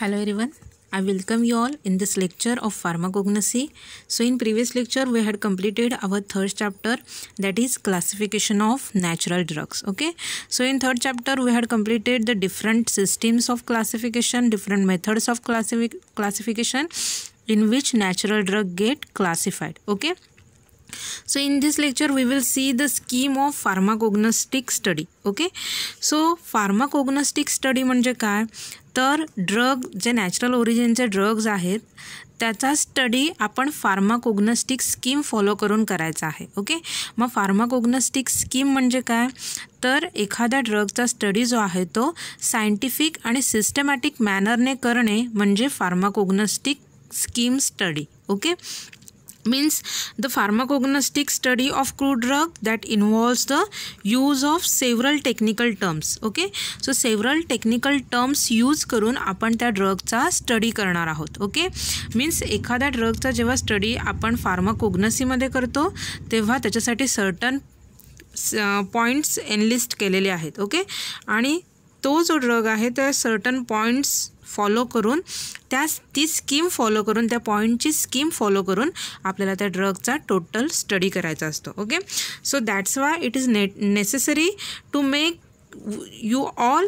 Hello everyone, I welcome you all in this lecture of pharmacognosy. So in previous lecture we had completed our third chapter that is classification of natural drugs. Okay, so in third chapter we had completed the different systems of classification, different methods of classification in which natural drug get classified. Okay. So in this lecture we will see the scheme of pharmacognostic study. Okay. So pharmacognostic study म्हणजे तर drug जे natural ओरिजिनचे drugs आहेत त्याचा study आपण फार्माकोग्नस्टिक scheme follow करून करायचा आहे okay मग फार्माकोग्नस्टिक स्कीम म्हणजे काय तर एखाद्या ड्रगचा स्टडी जो आहे तो सायंटिफिक आणि सिस्टमॅटिक मॅनरने करणे म्हणजे pharmacognostic scheme study okay means the pharmacognostic study of crude drug that involves the use of several technical terms okay so several technical terms use करून आपण त्या ड्रगचा स्टडी करणार आहोत ओके मीन्स एखाद्या ड्रगचा जेव्हा स्टडी आपण फार्माकोग्नसीमध्ये करतो तेव्हा त्याच्यासाठी सर्टन पॉईंट्स एनलिस्ट केलेले आहेत ओके आणि तो जो ड्रग आहे त्या सर्टन पॉईंट्स फॉलो करून त्या ती स्कीम फॉलो करून त्या पॉईंटची स्कीम फॉलो करून आपल्याला त्या ड्रगचा टोटल स्टडी करायचा असतो okay so that's why it is ne necessary to make you all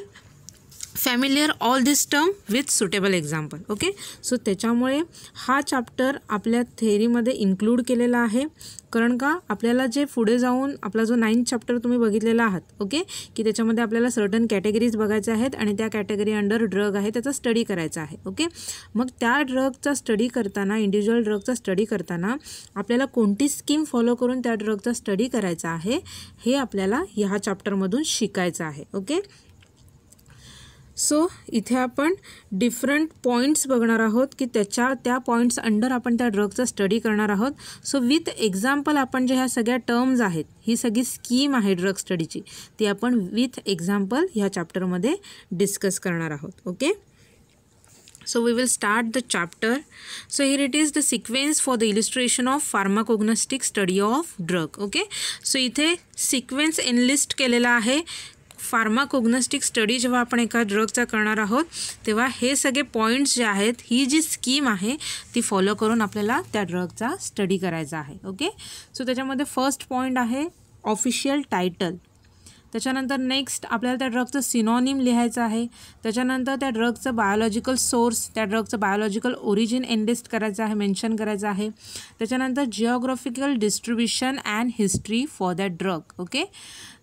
familiar all this term with suitable example okay so त्याच्यामुळे हा चॅप्टर आपल्या थेअरीमध्ये इन्क्लूड केलेला आहे कारण का आपल्याला जे पुढे जाऊन आपला जो नाईन्थ चॅप्टर तुम्ही बघितलेला आहात ओके की त्याच्यामध्ये आपल्याला सर्टन कॅटेगरीज बघायच्या आहेत आणि त्या कॅटेगरी अंडर ड्रग आहे त्याचा स्टडी करायचा आहे ओके मग त्या ड्रगचा स्टडी करताना इंडिव्हिज्युअल ड्रगचा स्टडी करताना आपल्याला कोणती स्कीम फॉलो करून त्या ड्रगचा स्टडी करायचा आहे हे आपल्याला ह्या चॅप्टरमधून शिकायचं आहे ओके सो इथे आपण डिफरंट पॉईंट्स बघणार आहोत की त्याच्या त्या पॉईंट्स अंडर आपण त्या ड्रगचा स्टडी करणार आहोत सो विथ एक्झाम्पल आपण जे ह्या सगळ्या टर्म्स आहेत ही सगळी स्कीम आहे ड्रग स्टडीची ती आपण विथ एक्झाम्पल ह्या चॅप्टरमध्ये डिस्कस करणार आहोत okay so we will start the chapter so here it is the sequence for the illustration of pharmacognostic study of drug okay so इथे सिक्वेन्स एनलिस्ट केलेला आहे फार्माकोग्नोस्टिक स्टडी जेव्हा आपण एका ड्रगचा करणार आहोत तेव्हा हे सगळे पॉईंट्स जे आहेत ही जी स्कीम आहे ती फॉलो करून आपल्याला त्या ड्रगचा स्टडी करायचा आहे ओके सो त्याच्यामध्ये फर्स्ट पॉईंट आहे ऑफिशियल टायटल त्याच्यानंतर नेक्स्ट आपल्याला त्या ड्रगचं सिनॉनिम लिहायचं आहे त्याच्यानंतर त्या ड्रगचं बायोलॉजिकल सोर्स त्या ड्रगचं बायोलॉजिकल ओरिजिन एनलिस्ट करायचं आहे मेन्शन करायचं आहे त्याच्यानंतर geographical distribution and history for that drug okay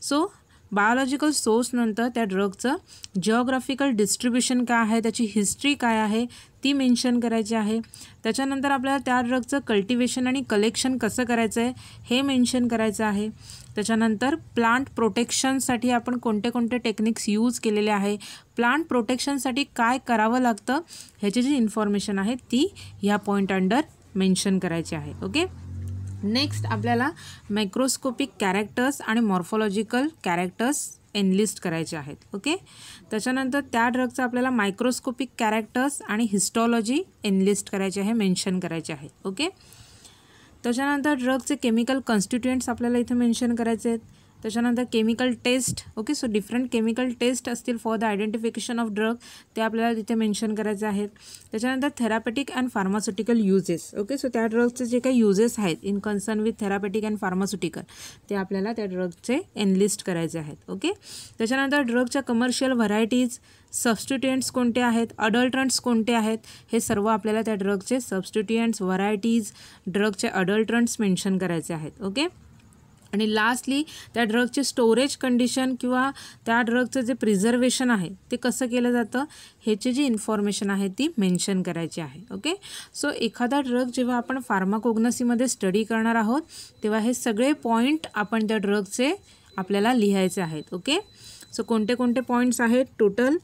so biological सोर्सनंतर त्या ड्रगचं जिओग्राफिकल डिस्ट्रीब्युशन काय आहे त्याची हिस्ट्री काय आहे ती मेन्शन करायची आहे त्याच्यानंतर आपल्याला त्या ड्रगचं कल्टिवेशन आणि कलेक्शन कसं करायचं आहे हे मेन्शन करायचं आहे त्याच्यानंतर प्लांट प्रोटेक्शनसाठी आपण कोणते कोणते टेक्निक्स यूज केलेले आहे प्लांट प्रोटेक्शनसाठी काय करावं लागतं ह्याची जी इन्फॉर्मेशन आहे ती ह्या पॉईंट अंडर मेन्शन करायची आहे ओके नेक्स्ट आपल्याला मायक्रोस्कोपिक कॅरेक्टर्स आणि मॉर्फॉलॉजिकल कॅरेक्टर्स एनलिस्ट करायचे आहेत ओके त्याच्यानंतर त्या ड्रगचं आपल्याला मायक्रोस्कोपिक कॅरेक्टर्स आणि हिस्टॉलॉजी एनलिस्ट करायचे आहे मेन्शन करायचे आहे ओके त्याच्यानंतर ड्रगचे केमिकल कॉन्स्टिट्युएंट्स आपल्याला इथे मेन्शन करायचे आहेत त्याच्यानंतर chemical test okay so different chemical test असतील for the identification of drug ते आपल्याला तिथे मेन्शन करायचे आहेत त्याच्यानंतर therapeutic and pharmaceutical uses okay so त्या ड्रग्सचे जे काही युजेस आहेत in concern with therapeutic and pharmaceutical ते आपल्याला त्या ड्रगचे एनलिस्ट करायचे आहेत ओके त्याच्यानंतर ड्रगच्या कमर्शियल व्हरायटीज सबस्टिट्युएंट्स कोणते आहेत अडल्ट्रंट्स कोणते आहेत हे सर्व आपल्याला त्या ड्रगचे सबस्टिट्युएंट्स व्हरायटीज ड्रगचे अडल्ट्रंट्स मेन्शन करायचे आहेत ओके आणि लास्टली त्या ड्रगचे स्टोरेज कंडिशन किंवा त्या ड्रगचं जे प्रिझर्वेशन आहे ते कसं केलं जातं ह्याची जी इन्फॉर्मेशन आहे ती मेन्शन करायची आहे ओके सो एखादा ड्रग जेव्हा आपण फार्माकोग्नसीमध्ये स्टडी करणार आहोत तेव्हा हे सगळे पॉईंट आपण त्या ड्रगचे आपल्याला लिहायचे आहेत ओके सो कोणते कोणते पॉईंट्स आहेत टोटल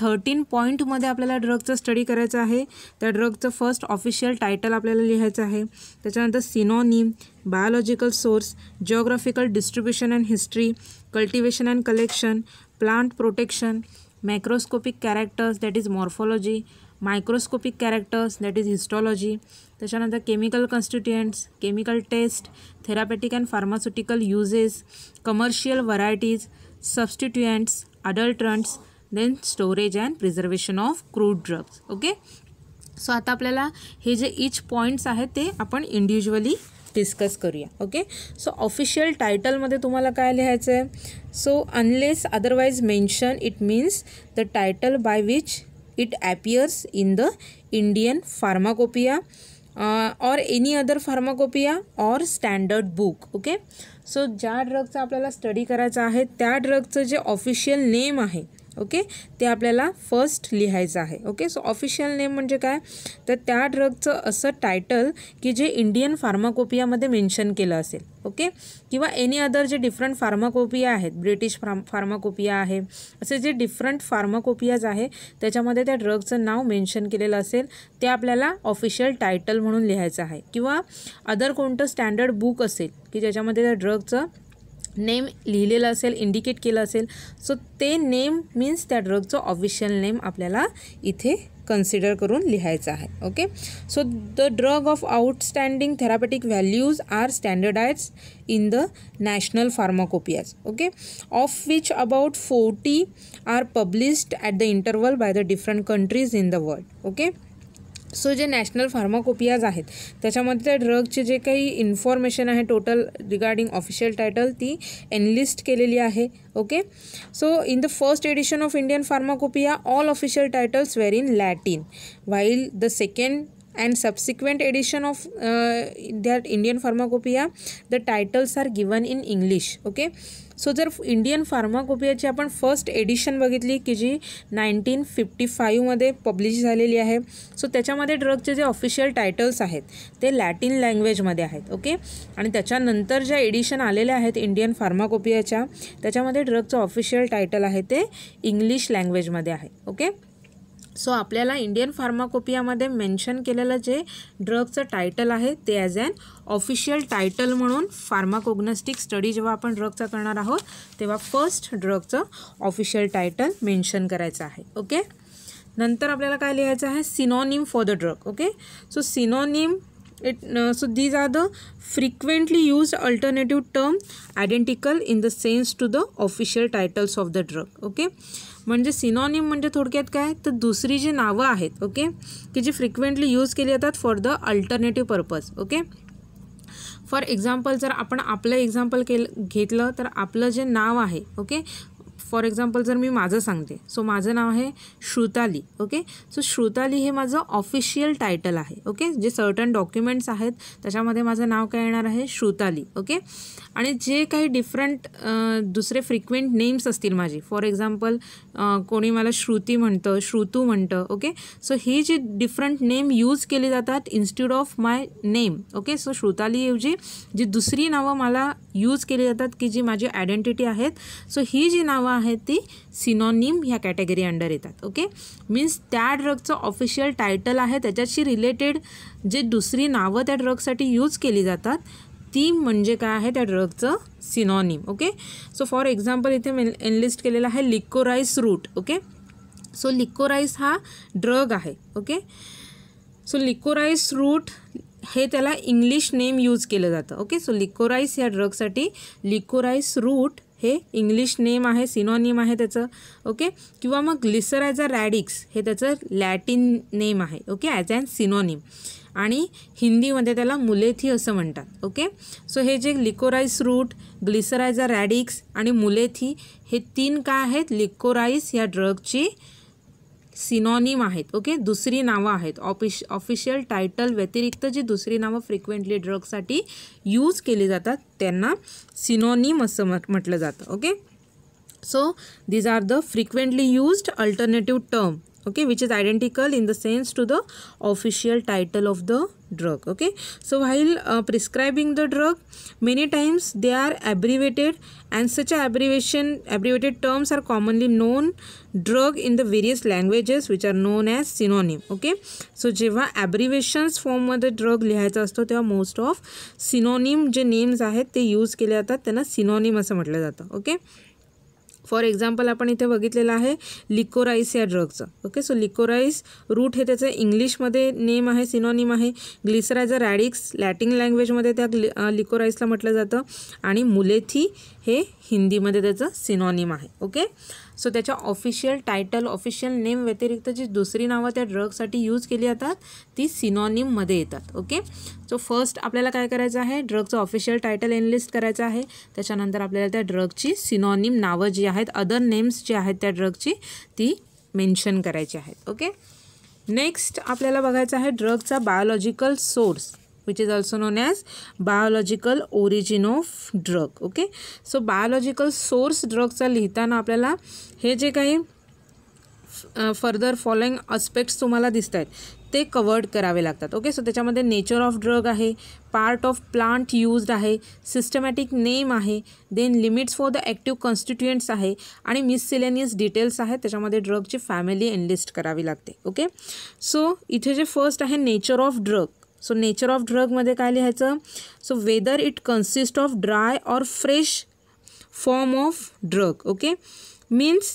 थर्टीन पॉईंटमध्ये आपल्याला ड्रगचं स्टडी करायचं आहे त्या ड्रगचं फर्स्ट ऑफिशियल टायटल आपल्याला लिहायचं आहे त्याच्यानंतर synonym biological source geographical distribution and history cultivation and collection plant protection microscopic characters that is morphology microscopic characters that is histology त्याच्यानंतर chemical constituents chemical test therapeutic and pharmaceutical uses commercial varieties substituents adulterants then storage and preservation of crude drugs okay so आता आपल्याला हे जे each points आहेत ते आपण individually discuss करूया okay so official टायटलमध्ये तुम्हाला काय लिहायचं आहे so unless otherwise mention it means the title by which it appears in the Indian pharmacopoeia or any other pharmacopoeia or standard book okay so ज्या ड्रगचं आपल्याला स्टडी करायचा आहे त्या ड्रगचं जे ऑफिशियल नेम आहे ओके ते आपल्याला फर्स्ट लिहायचं आहे ओके सो ऑफिशियल नेम म्हणजे काय तर त्या ड्रगचं असं टायटल की जे इंडियन फार्माकोपियामध्ये मेन्शन केलं असेल ओके किंवा एनी अदर जे डिफरंट फार्माकोपिया आहेत ब्रिटिश फार्म फार्माकोपिया आहे असे जे डिफरंट फार्माकोपियाज आहे त्याच्यामध्ये त्या ड्रगचं नाव मेन्शन केलेलं असेल ते आपल्याला ऑफिशियल टायटल म्हणून लिहायचं आहे किंवा अदर कोणतं स्टँडर्ड बुक असेल की ज्याच्यामध्ये त्या ड्रगचं नेम लिहिलेलं असेल इंडिकेट केलं असेल सो ते नेम मीन्स त्या ड्रगचं ऑफिशियल नेम आपल्याला इथे कन्सिडर करून लिहायचं आहे okay so the drug of outstanding therapeutic values are standardize in the national pharmacopoeias okay of which about forty are published at the interval by the different countries in the world okay so जे national pharmacopoeias आहेत त्याच्यामध्ये त्या ड्रगचे जे काही information आहे total regarding official title ती enlist केलेली आहे okay so in the first edition of Indian pharmacopoeia all official titles were in Latin while the second and subsequent edition of that Indian pharmacopoeia the titles are are in English okay okay so जर Indian फार्माकोपियाची आपण first edition बघितली की जी nineteen fifty फाईव्हमध्ये publish झालेली आहे so त्याच्यामध्ये ड्रगचे जे ऑफिशियल टायटल्स आहेत ते लॅटिन लँग्वेजमध्ये आहेत ओके आणि त्याच्यानंतर ज्या एडिशन आलेल्या आहेत इंडियन फार्माकोपियाच्या त्याच्यामध्ये ड्रगचं ऑफिशियल टायटल आहे ते इंग्लिश लँग्वेजमध्ये आहे ओके सो आपल्याला इंडियन फार्माकोपियामध्ये मेन्शन केलेलं जे ड्रगचं टायटल आहे ते ॲज ॲन ऑफिशियल टायटल म्हणून फार्माकोग्नस्टिक स्टडी जेव्हा आपण ड्रगचा करणार आहोत तेव्हा फर्स्ट ड्रगचं ऑफिशियल टायटल मेन्शन करायचं आहे ओके नंतर आपल्याला काय लिहायचं आहे synonym for the drug okay so synonym it so these are the frequently use alternative term identical in the sense to the official titles of the drug okay म्हणजे synonym म्हणजे थोडक्यात काय तर दुसरी जी नावं आहेत ओके की जी फ्रिक्वेंटली यूज केली जातात for the alternative purpose okay for example जर आपण आपलं एक्झाम्पल केलं घेतलं तर आपलं जे नाव आहे ओके फॉर एक्झाम्पल जर मी माझं सांगते सो माझं नाव आहे श्रुताली ओके सो श्रुताली हे माझं ऑफिशियल टायटल आहे ओके जे सर्टन डॉक्युमेंट्स आहेत त्याच्यामध्ये माझं नाव काय येणार आहे श्रुताली ओके आणि जे काही डिफरंट दुसरे फ्रिक्वेंट नेम्स असतील माझी फॉर एक्झाम्पल कोणी मला श्रुती म्हणतं श्रुतू म्हणतं ओके सो ही जी डिफरंट नेम यूज केली जातात instead of my name okay so श्रुतालीऐवजी जी दुसरी नावं मला यूज केली जातात की जी माझी आयडेंटिटी आहेत सो ही जी नावं आहेत ती सिनॉनिम ह्या कॅटेगरी अंडर येतात ओके मीन्स त्या ड्रगचं ऑफिशियल टायटल आहे त्याच्याशी रिलेटेड जे दुसरी नावं त्या ड्रगसाठी यूज केली जातात थीम म्हणजे काय आहे त्या ड्रगचं synonym okay so for example इथे मेन एनलिस्ट केलेलं आहे liquorice root okay so liquorice हा ड्रग आहे ओके सो लिकोराईस रूट हे त्याला इंग्लिश नेम यूज केलं जातं ओके सो लिकोराईस या ड्रगसाठी लिकोराईस रूट हे इंग्लिश नेम आहे सिनॉनिम आहे त्याचं ओके किंवा मग ग्लिसरायझा रॅडिक्स हे त्याचं लॅटिन नेम आहे ओके ॲज अँड सिनॉनिम आणि हिंदीमध्ये त्याला मुलेथी असं म्हणतात ओके सो हे जे लिकोराईस रूट ग्लिसरायझा रॅडिक्स आणि मुलेथी हे तीन काय आहेत लिकोराईस या ड्रगची सिनॉनिम आहेत ओके दुसरी नावं आहेत ऑफिश ऑफिशियल टायटल व्यतिरिक्त जी दुसरी नावं फ्रिक्वेंटली ड्रगसाठी यूज केली जातात त्यांना सिनॉनिम असं म्हटलं जातं okay so these are the frequently used alternative term okay which is identical in the sense to the official title of the drug okay so while uh, prescribing the drug many times they are abbreviated and such abbreviation abbreviated terms are commonly known drug in the various languages which are known as synonym okay so जेव्हा abbreviations form the drug लिहायचा असतो तेव्हा most of synonym जे names आहेत ते use केले जातात त्यांना synonym असं म्हटलं जातं okay? फॉर एक्झाम्पल आपण इथे बघितलेलं आहे लिकोराईस या ड्रगचं ओके सो लिकोराईस रूट हे त्याचं इंग्लिशमध्ये नेम आहे सिनॉनिम आहे ग्लिसरायझर रॅडिक्स लॅटिन लँग्वेजमध्ये त्या लिकोराईसला म्हटलं जातं आणि मुलेथी हे हिंदीमध्ये त्याचं सिनॉनिम आहे ओके सो त्याच्या ऑफिशियल टायटल ऑफिशियल नेम व्यतिरिक्त जी दुसरी नावं त्या ड्रगसाठी यूज केली जातात ती सिनॉनिममध्ये येतात ओके सो फर्स्ट आपल्याला काय करायचं आहे ड्रगचं ऑफिशियल टायटल एनलिस्ट करायचं आहे त्याच्यानंतर आपल्याला त्या ड्रगची सिनॉनिम नावं जी आहेत अदर नेम्स जी आहेत त्या ड्रगची ती मेन्शन करायची आहेत ओके नेक्स्ट आपल्याला बघायचं आहे ड्रगचा biological source which is also known as biological origin of drug okay so biological source drug लिहिताना आपल्याला हे जे काही फर्दर फॉलोइंग aspects तुम्हाला दिसत आहेत ते कवर्ड करावे लागतात ओके सो त्याच्यामध्ये नेचर ऑफ ड्रग आहे पार्ट ऑफ प्लांट यूज्ड आहे सिस्टमॅटिक नेम आहे then limits for the active constituents आहे आणि मिससिलेनियस डिटेल्स आहे त्याच्यामध्ये ड्रगची फॅमिली एनलिस्ट करावी लागते ओके सो इथे जे फर्स्ट आहे nature of drug so nature of ड्रगमध्ये काय लिहायचं so whether it consist of dry or fresh form of drug okay means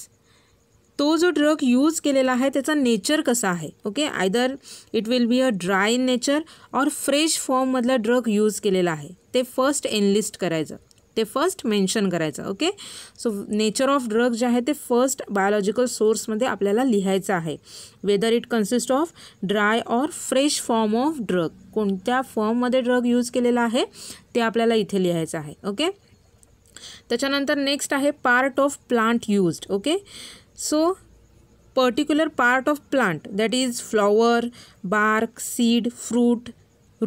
तो जो ड्रग यूज केलेला आहे त्याचा नेचर कसा आहे okay either it will be a dry in nature or fresh फॉर्ममधला ड्रग यूज केलेला आहे ते फर्स्ट एनलिस्ट करायचं ते फर्स्ट मेन्शन करायचं okay so nature of drug जे आहे ते फर्स्ट बायोलॉजिकल सोर्समध्ये आपल्याला लिहायचं आहे whether it consist of dry or fresh form of drug कोणत्या फॉर्ममध्ये ड्रग यूज केलेला आहे ते आपल्याला इथे लिहायचं आहे ओके त्याच्यानंतर नेक्स्ट आहे part of plant used okay so particular part of plant that is flower bark seed fruit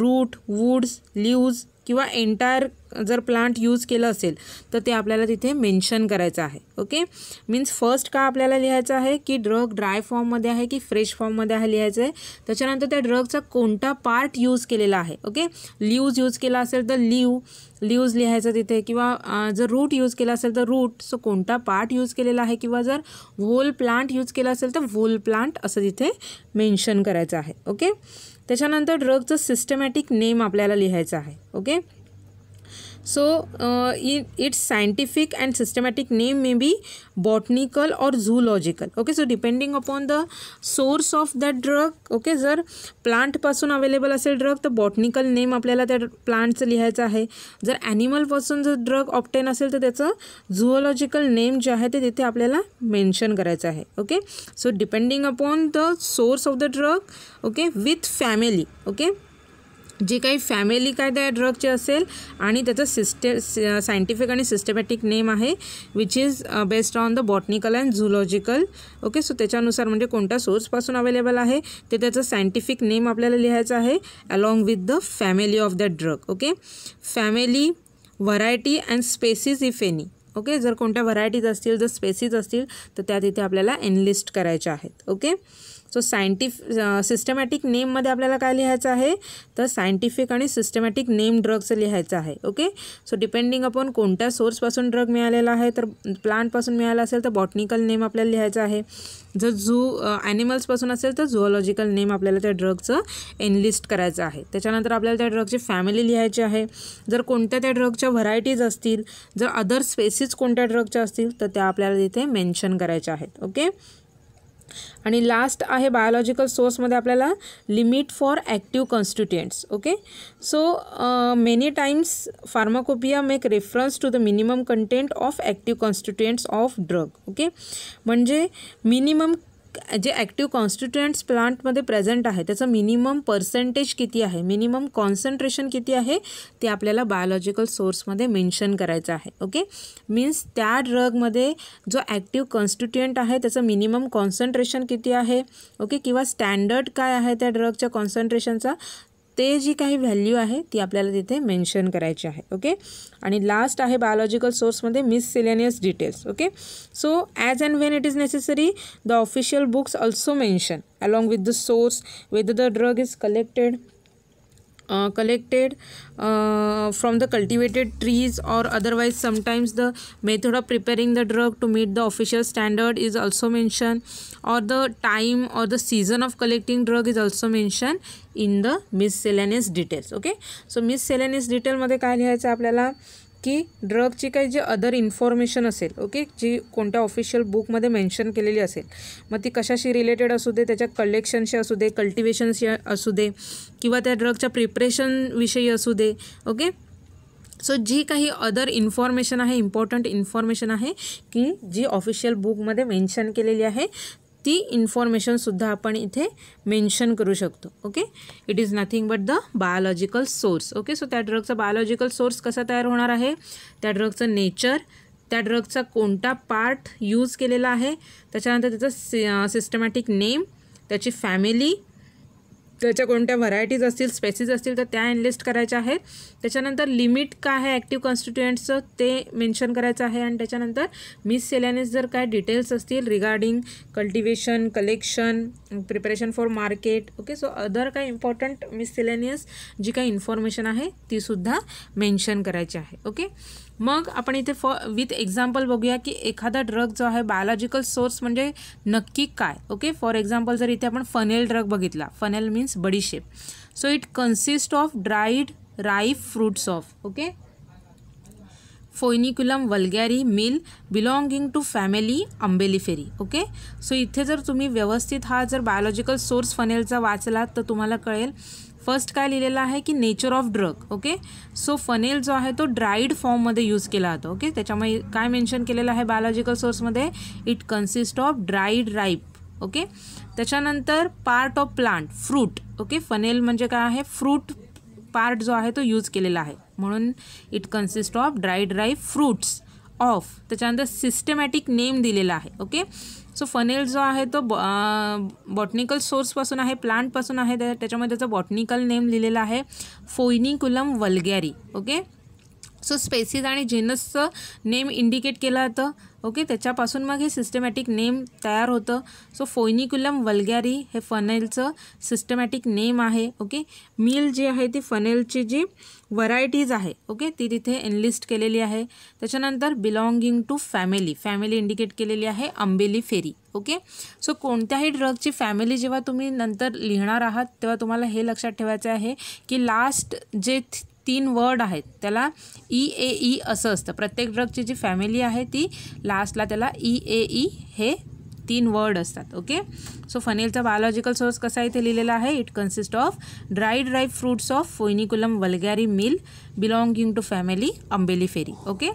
root woods leaves किंवा एंटायर जर प्लांट यूज केलं असेल तर ते आपल्याला तिथे मेन्शन करायचं आहे ओके मीन्स फर्स्ट का आपल्याला लिहायचं आहे की ड्रग ड्राय फॉर्ममध्ये आहे की फ्रेश फॉर्ममध्ये आहे लिहायचं आहे त्याच्यानंतर त्या ड्रगचा कोणता पार्ट यूज केलेला आहे ओके लिव्ज यूज केला असेल तर लिव लिव्ज लिहायचं तिथे किंवा जर रूट यूज केला असेल तर रूट सो कोणता पार्ट यूज केलेला आहे किंवा जर व्होल प्लांट यूज केला असेल तर व्होल प्लांट असं तिथे मेन्शन करायचं आहे ओके त्याच्यानंतर ड्रगचं सिस्टमॅटिक नेम आपल्याला लिहायचं आहे okay so it's scientific and systematic name may may botanical or botanical okay so depending upon the source of that drug okay okay जर प्लांटपासून अवेलेबल असेल ड्रग तर बॉटनिकल नेम आपल्याला त्या प्लांटचं लिहायचं आहे जर ॲनिमलपासून जर ड्रग ऑप्टेन असेल तर त्याचं झुओलॉजिकल नेम जे आहे ते तिथे आपल्याला मेन्शन करायचं आहे okay so depending upon the source of the drug okay with family okay जी काही फॅमिली काय त्या ड्रगची असेल आणि त्याचं सिस्टे सायंटिफिक आणि सिस्टमॅटिक नेम आहे which is based on the botanical and zoological okay so त्याच्यानुसार म्हणजे कोणत्या सोर्सपासून अवेलेबल आहे ते त्याचं सायंटिफिक नेम आपल्याला लिहायचं आहे along with the family of that drug okay family variety and species if any okay जर कोणत्या व्हरायटीज असतील जर स्पेसीज असतील तर त्या तिथे आपल्याला एनलिस्ट करायच्या आहेत ओके सो सायंटिफ सिस्टमॅटिक नेममध्ये आपल्याला काय लिहायचं आहे तर सायंटिफिक आणि सिस्टमॅटिक नेम ड्रग्स लिहायचं आहे ओके सो डिपेंडिंग अपॉन कोणत्या सोर्सपासून ड्रग मिळालेला आहे तर प्लांटपासून मिळाला असेल तर बॉटनिकल नेम आपल्याला लिहायचं आहे जर झू ॲनिमल्सपासून uh, असेल तर झुओलॉजिकल नेम आपल्याला त्या ड्रगचं एनलिस्ट करायचं आहे त्याच्यानंतर आपल्याला त्या ड्रगची फॅमिली लिहायची आहे जर कोणत्या त्या ड्रगच्या व्हरायटीज असतील जर अदर स्पेसीज कोणत्या ड्रगच्या असतील तर त्या आपल्याला तिथे मेन्शन करायच्या आहेत ओके आणि लास्ट आहे बायोलॉजिकल सोर्समध्ये आपल्याला limit for active constituents okay so many times pharmacopoeia make reference to the minimum content of active constituents of drug okay म्हणजे मिनिमम जे ॲक्टिव्ह कॉन्स्टिट्युएंट्स प्लांटमध्ये प्रेझेंट आहे त्याचं मिनिमम पर्सेंटेज किती आहे मिनिमम कॉन्सन्ट्रेशन किती आहे ते आपल्याला बायोलॉजिकल सोर्समध्ये मेन्शन करायचं आहे ओके मीन्स त्या ड्रगमध्ये जो ॲक्टिव्ह कॉन्स्टिट्युएंट आहे त्याचं मिनिमम कॉन्सन्ट्रेशन किती आहे ओके किंवा स्टँडर्ड काय आहे त्या ड्रगच्या कॉन्सन्ट्रेशनचा ते जी काही व्हॅल्यू आहे ती आपल्याला तिथे मेन्शन करायची आहे ओके आणि लास्ट आहे बायोलॉजिकल सोर्समध्ये miscellaneous details okay so as and when it is necessary the official books also mention along with the source whether the drug is collected Uh, collected uh, from the cultivated trees or otherwise sometimes the method of preparing the drug to meet the official standard is also mentioned or the time or the season of collecting drug is also mentioned in the miscellaneous details okay so miscellaneous detail मध्ये काय लिहायचं आपल्याला की ड्रगची काही जी other information असेल okay जी कोणत्या ऑफिशियल बुकमध्ये मेन्शन केलेली असेल मग ती कशाशी रिलेटेड असू दे त्याच्या कलेक्शनशी असू दे कल्टिवेशनशी असू दे किंवा त्या ड्रगच्या प्रिपरेशनविषयी असू दे ओके सो so, जी काही अदर इन्फॉर्मेशन आहे इम्पॉर्टंट इन्फॉर्मेशन आहे की जी ऑफिशियल बुकमध्ये मेन्शन केलेली आहे ती इन्फॉर्मेशनसुद्धा आपण इथे मेन्शन करू शकतो okay it is nothing but the biological source okay so त्या ड्रगचा बायोलॉजिकल सोर्स कसा तयार होणार आहे त्या ड्रगचं नेचर त्या ड्रगचा कोणता पार्ट यूज केलेला आहे त्याच्यानंतर त्याचा सि सिस्टमॅटिक नेम त्याची फॅमिली त्याच्या कोणत्या व्हरायटीज असतील स्पेसीज असतील तर त्या एनलिस्ट करायच्या आहेत त्याच्यानंतर लिमिट काय आहे ॲक्टिव्ह कॉन्स्टिट्युएंट्सचं ते मेन्शन करायचं आहे आणि त्याच्यानंतर मिस मिससेलॅनेस जर काय डिटेल्स असतील regarding cultivation collection preparation for market okay so other काय इम्पॉर्टंट मिस मिससेलॅनियस जी काही इन्फॉर्मेशन आहे तीसुद्धा मेन्शन करायची आहे ओके मग आपण इथे फॉ विथ एक्झाम्पल बघूया की एखादा ड्रग जो आहे बायोलॉजिकल सोर्स म्हणजे नक्की काय ओके फॉर एक्झाम्पल जर इथे आपण फनेल ड्रग बघितला फनेल मीन्स बडीशेप so it consist of dried ripe fruits of okay Foeniculum vulgare Mill belonging to family Umbelliferae okay so इथे जर तुम्ही व्यवस्थित हा जर बायोलॉजिकल सोर्स फनेलचा वाचलात तर तुम्हाला कळेल फर्स्ट काय लिहिलेलं आहे की nature of drug okay so fennel जो आहे तो ड्राईड फॉर्ममध्ये यूज केला जातो ओके त्याच्यामुळे काय मेन्शन केलेलं आहे बायोलॉजिकल सोर्समध्ये it consist of dried ripe okay त्याच्यानंतर part of plant fruit okay fennel म्हणजे काय आहे फ्रूट पार्ट जो आहे तो यूज केलेला आहे म्हणून it consist of dried ripe fruits of त्याच्यानंतर सिस्टमॅटिक नेम दिलेला आहे ओके सो फनेल जो आहे तो बॉ बॉटनिकल सोर्सपासून आहे प्लांटपासून आहे त्याच्यामध्ये त्याचा बॉटनिकल नेम लिहिलेला आहे Foeniculum vulgare okay so species आणि जेनसचं नेम इंडिकेट केलं जातं ओके त्याच्यापासून मग हे सिस्टमॅटिक नेम तयार होतं सो फोयनिक्युलम वल्गॅरी हे फनेलचं सिस्टमॅटिक नेम आहे ओके मील जी आहे ती फनेलची जी व्हरायटीज आहे ओके ती तिथे एनलिस्ट केलेली आहे त्याच्यानंतर belonging to family family indicate केलेली आहे आंबेली फेरी ओके सो कोणत्याही ड्रगची फॅमिली जेव्हा तुम्ही नंतर लिहिणार आहात तेव्हा तुम्हाला हे लक्षात ठेवायचं आहे की लास्ट जे तीन वर्ड आहेत त्याला ई ए ई असं असतं प्रत्येक ड्रगची जी फॅमिली आहे ती लास्टला त्याला ई ए ई हे तीन वर्ड असतात ओके सो फनेलचा बायोलॉजिकल सोर्स कसा आहे ते लिहिलेला आहे it consist of dry dry fruits of Foeniculum vulgare Mill belonging to family फेरी ओके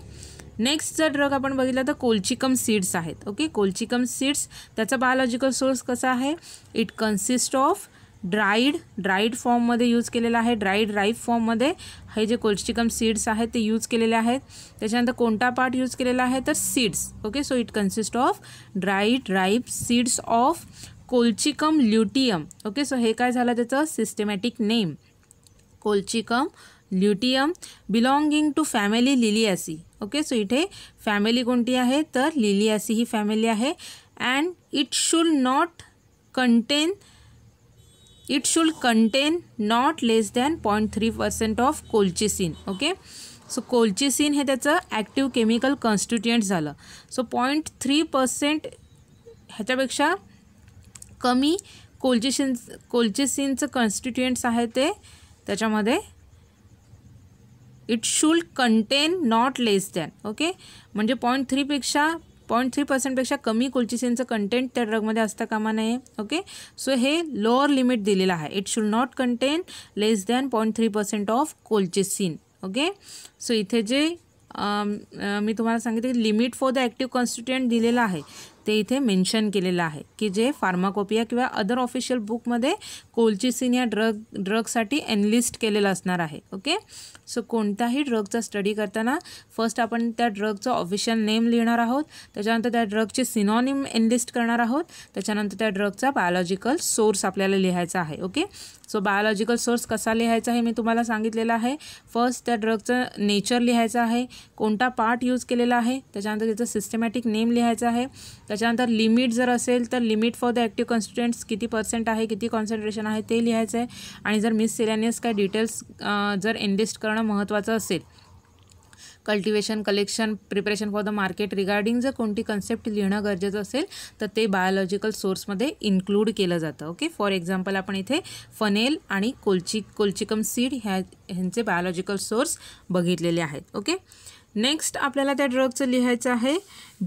नेक्स्ट जर ड्रग आपण बघितला तर कोलचिकम सीड्स आहेत ओके कोलचिकम सीड्स त्याचा बायोलॉजिकल सोर्स कसा आहे it consist of dried dried फॉर्ममध्ये यूज केलेला आहे ड्राईड राईफ फॉर्ममध्ये हे जे कोल्स्टिकम सीड्स आहेत ते यूज केलेले आहेत त्याच्यानंतर कोणता पार्ट यूज केलेला आहे तर seeds okay so it consist of dried ripe seeds of Colchicum luteum okay so हे काय झालं त्याचं systematic name Colchicum luteum belonging to family Liliaceae okay so इथे फॅमिली कोणती आहे तर लिलियासी ही फॅमिली आहे and it should not contain it contain not less than point three percent of colchicine okay so colchicine हे त्याचं active chemical constituent झालं so point three percent ह्याच्यापेक्षा कमी कोल्चेसिन कोल्चेसिनचं कॉन्स्टिट्युएंट्स आहे ते त्याच्यामध्ये it should contain not less than okay म्हणजे पॉईंट थ्रीपेक्षा पॉईंट थ्री पर्सेंटपेक्षा कमी कोल्चिसिनचं कंटेंट त्या ड्रगमध्ये असता कामा नये ओके सो हे लोअर लिमिट दिलेलं आहे it should not contain less than point three percent of colchicine okay so इथे जे मी तुम्हाला सांगितलं की limit for the active constituent दिलेला आहे ते इथे मेन्शन केलेलं आहे की जे फार्माकोपिया किंवा अदर ऑफिशियल बुकमध्ये कोलचिसिन या ड्रग ड्रगसाठी एनलिस्ट केलेलं असणार आहे ओके सो कोणत्याही ड्रगचा स्टडी करताना फर्स्ट आपण त्या ड्रगचं ऑफिशियल नेम लिहिणार आहोत त्याच्यानंतर त्या ड्रगचे सिनॉनिम एनलिस्ट करणार आहोत त्याच्यानंतर त्या ड्रगचा बायोलॉजिकल सोर्स आपल्याला लिहायचा आहे ओके सो बायोलॉजिकल सोर्स कसा लिहायचा हे मी तुम्हाला सांगितलेलं आहे फर्स्ट त्या ड्रगचं नेचर लिहायचं आहे कोणता पार्ट यूज केलेला आहे त्याच्यानंतर त्याचं सिस्टमॅटिक नेम लिहायचं आहे त्याच्यानंतर लिमिट जर असेल तर limit for the active constituents किती पर्सेंट आहे किती कॉन्सन्ट्रेशन आहे ते लिहायचं आहे आणि जर मिस सिलॅनियस काय डिटेल्स जर एनलिस्ट करणं महत्त्वाचं असेल cultivation collection preparation for the market regarding जर कोणती कन्सेप्ट लिहिणं गरजेचं असेल तर ते बायोलॉजिकल सोर्समध्ये इन्क्लूड केलं जातं ओके फॉर एक्झाम्पल आपण इथे फनेल आणि कोलची कोलचिकम सीड ह्या ह्यांचे बायोलॉजिकल सोर्स बघितलेले आहेत ओके नेक्स्ट आपल्याला त्या ड्रगचं लिहायचं आहे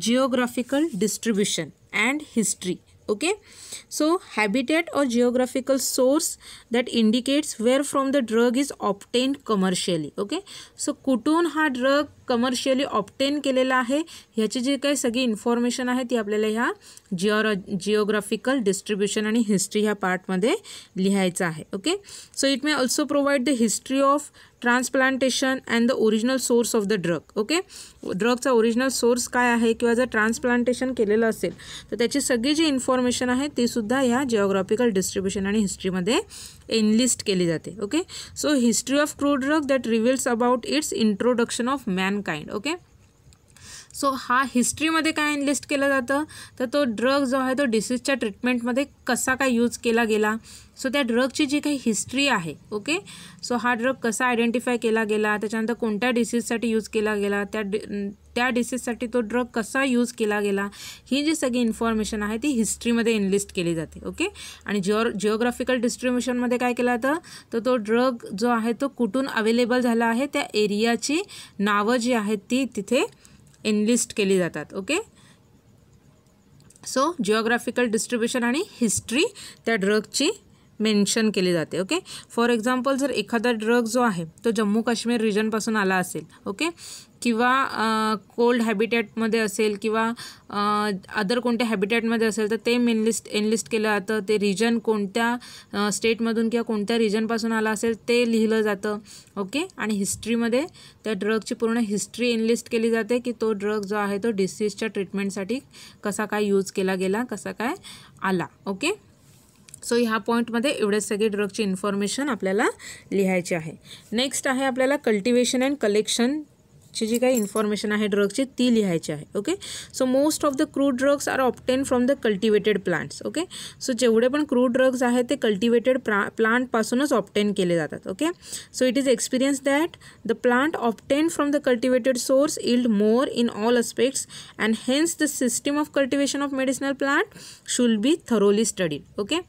geographical distribution and history okay so habitat or geographical source that indicates where from the drug is obtained commercially okay so kutun ha drug commercially obtain केलेलं आहे ह्याची जी काही सगळी इन्फॉर्मेशन आहे ती आपल्याला ह्या जिओ जिओग्राफिकल डिस्ट्रीब्युशन आणि हिस्ट्री ह्या पार्टमध्ये लिहायचं आहे okay so it may also provide the history of transplantation and the original source of the drug okay ड्रगचा ओरिजिनल सोर्स काय आहे किंवा जर ट्रान्सप्लांटेशन केलेलं असेल तर त्याची सगळी जी इन्फॉर्मेशन आहे तीसुद्धा ह्या जिओग्राफिकल डिस्ट्रीब्युशन आणि हिस्ट्रीमध्ये एनलिस्ट केली जाते okay so history of crude drug that reveals about its introduction of mankind okay so हा हिस्ट्रीमध्ये काय एनलिस्ट केलं जातं तर तो ड्रग जो आहे तो डिसीजच्या ट्रीटमेंटमध्ये कसा काय यूज केला गेला सो त्या ड्रगची जी काही हिस्ट्री आहे ओके सो हा ड्रग कसा आयडेंटिफाय केला गेला त्याच्यानंतर कोणत्या डिसीजसाठी यूज केला गेला त्या त्या डिसीजसाठी तो ड्रग कसा यूज केला गेला ही जी सगळी इन्फॉर्मेशन आहे ती हिस्ट्रीमध्ये एनलिस्ट केली जाते ओके आणि जिओ जिओग्राफिकल डिस्ट्रीब्युशनमध्ये काय केलं जातं तर तो ड्रग जो आहे तो कुठून अवेलेबल झाला आहे त्या एरियाची नावं जी आहेत ती तिथे इनलिस्ट केली जातात ओके सो जिओग्राफिकल डिस्ट्रीब्युशन आणि हिस्ट्री त्या ड्रगची मेन्शन केली जाते ओके फॉर एक्झाम्पल जर एखादा ड्रग जो आहे तो जम्मू काश्मीर रिजनपासून आला असेल ओके किंवा कोल्ड हॅबिटॅटमध्ये असेल किंवा अदर कोणत्या हॅबिटॅटमध्ये असेल तर ते मेनलिस्ट एनलिस्ट केलं जातं ते रिजन कोणत्या स्टेटमधून किंवा कोणत्या रिजनपासून आला असेल ते लिहिलं जातं ओके आणि हिस्ट्रीमध्ये त्या ड्रगची पूर्ण हिस्ट्री एनलिस्ट केली जाते की तो ड्रग जो आहे तो डिसीजच्या ट्रीटमेंटसाठी कसा काय यूज केला गेला कसा काय आला ओके सो ह्या पॉईंटमध्ये एवढे सगळे ड्रगची इन्फॉर्मेशन आपल्याला लिहायची आहे नेक्स्ट आहे आपल्याला कल्टिवेशन अँड कलेक्शन ची जी काही इन्फॉर्मेशन आहे ड्रगची ती लिहायची आहे okay so most of the crude drugs are obtain from the cultivated plants okay so जेवढे पण क्रूड ड्रग्स आहेत ते कल्टिवेटेड प्ला प्लांटपासूनच ऑप्टेन केले जातात okay so it is experience that the plant obtain from the cultivated source yield more in all aspects and hence the system of cultivation of medicinal plant should be thoroughly studied okay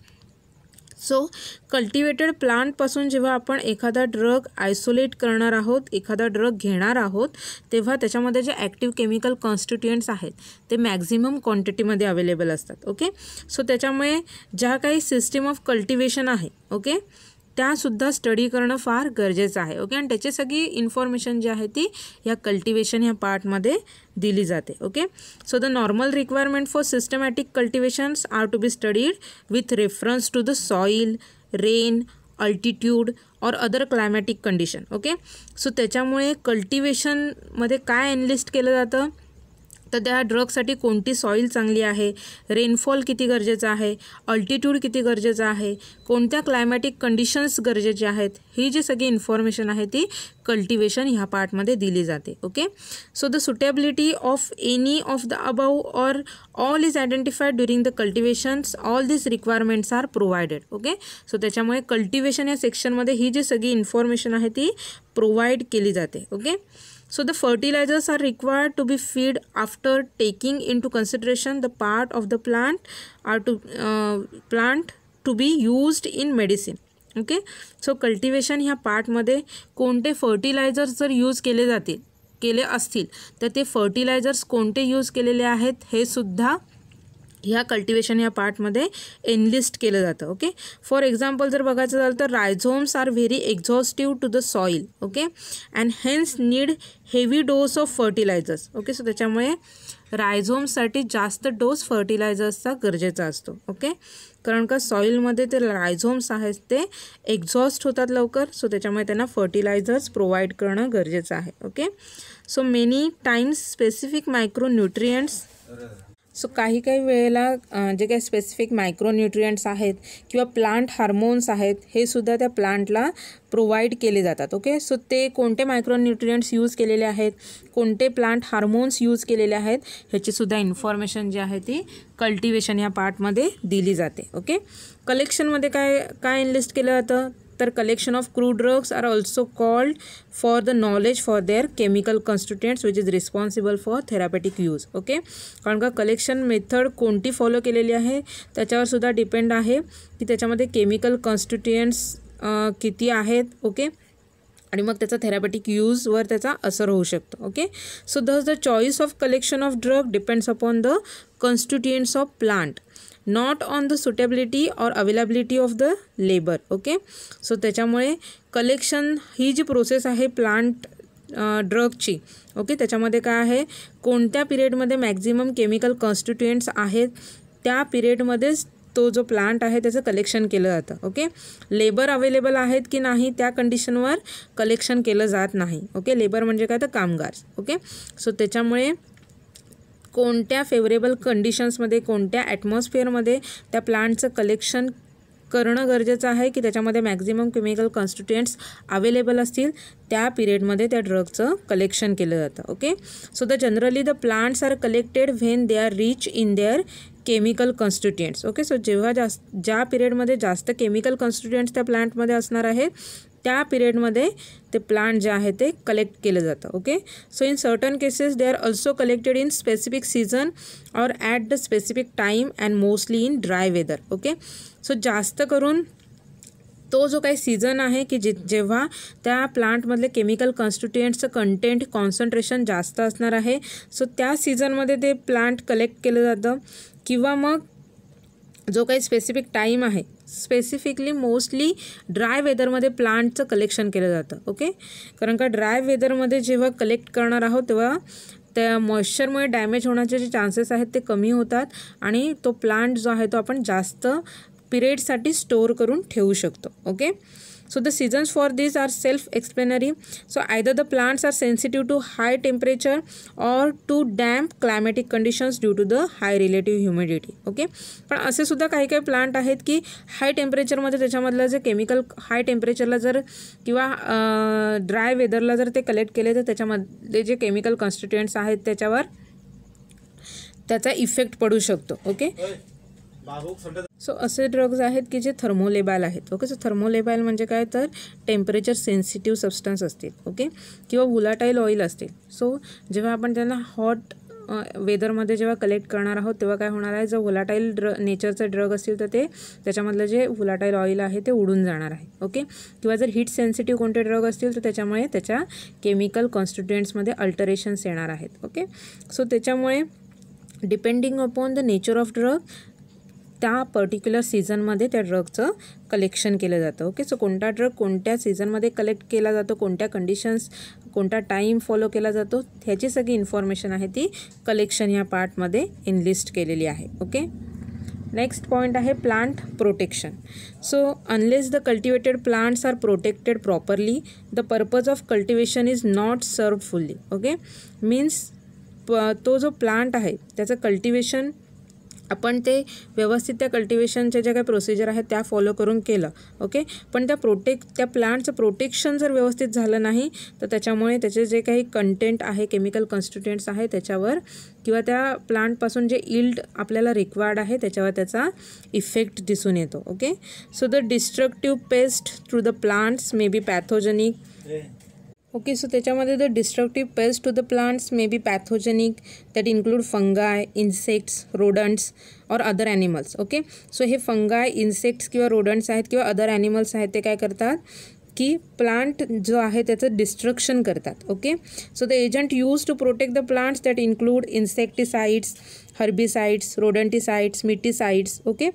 so cultivated प्लांटपासून जेव्हा आपण एखादा drug isolate करणार आहोत एखादा drug घेणार आहोत तेव्हा त्याच्यामध्ये जे ॲक्टिव्ह केमिकल कॉन्स्टिट्युएंट्स आहेत ते मॅक्झिमम क्वांटिटीमध्ये अवेलेबल असतात ओके सो त्याच्यामुळे ज्या काही सिस्टीम ऑफ कल्टिवेशन आहे ओके त्यासुद्धा स्टडी करणं फार गरजेचं आहे ओके आणि त्याची सगळी इन्फॉर्मेशन जी आहे ती या कल्टिवेशन ह्या पार्टमध्ये दिली जाते okay so the normal requirement for systematic cultivations are to be studied with reference to the soil rain altitude or other climatic condition okay so त्याच्यामुळे कल्टिवेशनमध्ये काय एनलिस्ट केलं जातं तर त्या ड्रगसाठी कोणती सॉईल चांगली आहे रेनफॉल किती गरजेचा आहे अल्टिट्यूड किती गरजेचं आहे कोणत्या क्लायमॅटिक कंडिशन्स गरजेचे आहेत ही जी सगळी इन्फॉर्मेशन आहे ती कल्टिवेशन ह्या पार्टमध्ये दिली जाते okay so the suitability of any of the above or all is identified during the cultivations all this requirements are provided okay so त्याच्यामुळे कल्टिवेशन या सेक्शनमध्ये ही जी सगळी इन्फॉर्मेशन आहे ती प्रोव्हाइड केली जाते okay So the fertilizers are required to be fed after taking into consideration the part of the plant are to uh, plant to be used in medicine. Okay so cultivation ह्या पार्टमध्ये कोणते fertilisers जर use केले जातील केले असतील तर ते फर्टिलायझर्स कोणते यूज केलेले आहेत हे सुद्धा ह्या कल्टिवेशन या पार्टमध्ये एनलिस्ट केलं जातं ओके फॉर एक्झाम्पल जर बघायचं झालं तर rhizomes are very exhaustive to the soil okay and hence need heavy dose of fertilizers okay so त्याच्यामुळे रायझोम्ससाठी जास्त डोस फर्टिलायझर्सचा गरजेचा असतो ओके कारण का सॉईलमध्ये ते रायझोम्स आहेत ते एक्झॉस्ट होतात लवकर सो त्याच्यामुळे त्यांना फर्टिलायझर्स प्रोव्हाइड करणं गरजेचं आहे okay so many times specific micro nutrients so काही काही वेळेला जे काही स्पेसिफिक मायक्रोन्यूट्रियंट्स आहेत किंवा प्लांट हार्मोन्स आहेत हे सुद्धा त्या प्लांटला प्रोव्हाइड केले जातात ओके सो ते कोणते मायक्रोन्यूट्रियंट्स यूज केलेले आहेत कोणते प्लांट हार्मोन्स यूज केलेले आहेत ह्याचीसुद्धा इन्फॉर्मेशन जी आहे ती कल्टिवेशन या पार्टमध्ये दिली जाते ओके कलेक्शनमध्ये काय काय इनलिस्ट केलं जातं तर collection of crude drugs are also called for the knowledge for their chemical constituents which is responsible for therapeutic use okay कारण का कलेक्शन मेथड कोणती फॉलो केलेली आहे त्याच्यावर सुद्धा डिपेंड आहे की त्याच्यामध्ये केमिकल कॉन्स्टिट्युएंट्स किती आहेत ओके आणि मग त्याचा थेरापेटिक यूजवर त्याचा असर होऊ शकतो okay so thus the choice of collection of drug depends upon the constituents of plant not on the suitability or availability of the labour okay so त्याच्यामुळे कलेक्शन ही जी प्रोसेस आहे प्लांट ड्रगची ओके त्याच्यामध्ये काय आहे कोणत्या पिरियडमध्ये मॅक्झिमम केमिकल कॉन्स्टिट्युएंट्स आहेत त्या पिरियडमध्येच तो जो प्लांट आहे त्याचं कलेक्शन केलं जातं ओके लेबर अवेलेबल आहेत की नाही त्या कंडिशनवर कलेक्शन केलं जात नाही ओके लेबर म्हणजे काय तर कामगार ओके सो त्याच्यामुळे कोणत्या फेवरेबल कंडिशन्समध्ये कोणत्या ॲटमॉस्फिअरमध्ये त्या प्लांटचं कलेक्शन करणं गरजेचं आहे की त्याच्यामध्ये मॅक्झिमम केमिकल कॉन्स्टिट्युएंट्स अवेलेबल असतील त्या पिरियडमध्ये त्या ड्रगचं कलेक्शन केलं जातं okay so the generally the plants are collected when they are rich in their chemical constituents okay so जेव्हा जास्त ज्या पिरियडमध्ये जास्त केमिकल कॉन्स्टिट्युएंट्स त्या प्लांटमध्ये असणार आहेत त्या पिरियडमध्ये ते प्लांट जे आहे ते कलेक्ट केलं जातं okay so in certain cases they are also collected in specific season or at the specific time and mostly in dry weather okay so जास्त करून तो जो काही सीझन आहे की जे जेव्हा त्या प्लांटमधले केमिकल कॉन्स्टिट्युएंटचं कंटेंट कॉन्सन्ट्रेशन जास्त असणार आहे सो त्या सीझनमध्ये ते प्लांट कलेक्ट केलं जातं किंवा मग जो काही स्पेसिफिक टाईम आहे स्पेसिफिकली मोस्टली ड्राय वेदरमध्ये प्लांटचं कलेक्शन केलं जातं ओके कारण का ड्राय वेदरमध्ये जेव्हा कलेक्ट करणार आहोत तेव्हा त्या मॉइश्चरमुळे डॅमेज होण्याचे जे चान्सेस आहेत ते कमी होतात आणि तो प्लांट जो आहे तो आपण जास्त पिरियडसाठी स्टोअर करून ठेवू शकतो okay so the seasons for this are self explanatory so either the plants are sensitive to high temperature or to damp climatic conditions due to the high relative humidity okay पण असे सुद्धा काही काही plant आहेत की हाय टेम्परेचरमध्ये त्याच्यामधलं जे chemical हाय टेम्परेचरला जर किंवा ड्राय वेदरला जर ते कलेक्ट केले तर त्याच्यामधले जे केमिकल कॉन्स्टिट्युएंट्स आहेत त्याच्यावर त्याचा इफेक्ट पडू शकतो ओके सो असे ड्रग्ज आहेत की जे थर्मोलेबाईल आहेत ओके सो थर्मोलेबाल म्हणजे काय तर टेम्परेचर सेन्सिटिव्ह सबस्टन्स असतील ओके किंवा वुलाटाईल ऑइल असतील सो जेव्हा आपण त्यांना हॉट वेदरमध्ये जेव्हा कलेक्ट करणार आहोत तेव्हा काय होणार आहे जर वुलाटाईल ड्र नेचरचं ड्रग असतील तर ते त्याच्यामधलं जे वुलाटाईल ऑइल आहे ते उडून जाणार आहे ओके किंवा जर हीट सेन्सिटिव्ह कोणते ड्रग असतील तर त्याच्यामुळे त्याच्या केमिकल कॉन्स्टिट्युएंट्समध्ये अल्टरेशन्स येणार आहेत ओके सो त्याच्यामुळे depending upon the nature of drug त्या पर्टिक्युलर सीझनमध्ये त्या ड्रगचं कलेक्शन केलं जातं ओके सो कोणता ड्रग कोणत्या सीझनमध्ये कलेक्ट केला जातो कोणत्या कंडिशन्स कोणता टाईम फॉलो केला जातो ह्याची सगळी इन्फॉर्मेशन आहे ती कलेक्शन ह्या पार्टमध्ये इनलिस्ट केलेली आहे ओके नेक्स्ट पॉईंट आहे plant protection so unless the cultivated plants are protected properly the purpose of cultivation is not served fully okay means तो जो प्लांट आहे त्याचं कल्टिवेशन आपण ते व्यवस्थित त्या कल्टिवेशनच्या ज्या काही प्रोसिजर आहेत त्या फॉलो करून केलं ओके पण त्या प्रोटेक त्या प्लांटचं प्रोटेक्शन जर व्यवस्थित झालं नाही तर त्याच्यामुळे त्याचे जे काही कंटेंट आहे केमिकल कॉन्स्टिट्युएंट्स आहे त्याच्यावर किंवा त्या प्लांटपासून जे इल्ड आपल्याला रिक्वायर्ड आहे त्याच्यावर त्याचा इफेक्ट दिसून येतो okay so the destructive pest through the plants may be pathogenic okay so त्याच्यामध्ये the destructive pest to the plants may be pathogenic that include fungi insects rodents और अदर ॲनिमल्स ओके सो हे फंगाय insects किंवा रोडंट्स आहेत किंवा other animals आहेत ते काय करतात की प्लांट जो आहे त्याचं डिस्ट्रक्शन करतात okay so the agent use to protect the plants that include insecticides herbicides rodenticides miticides okay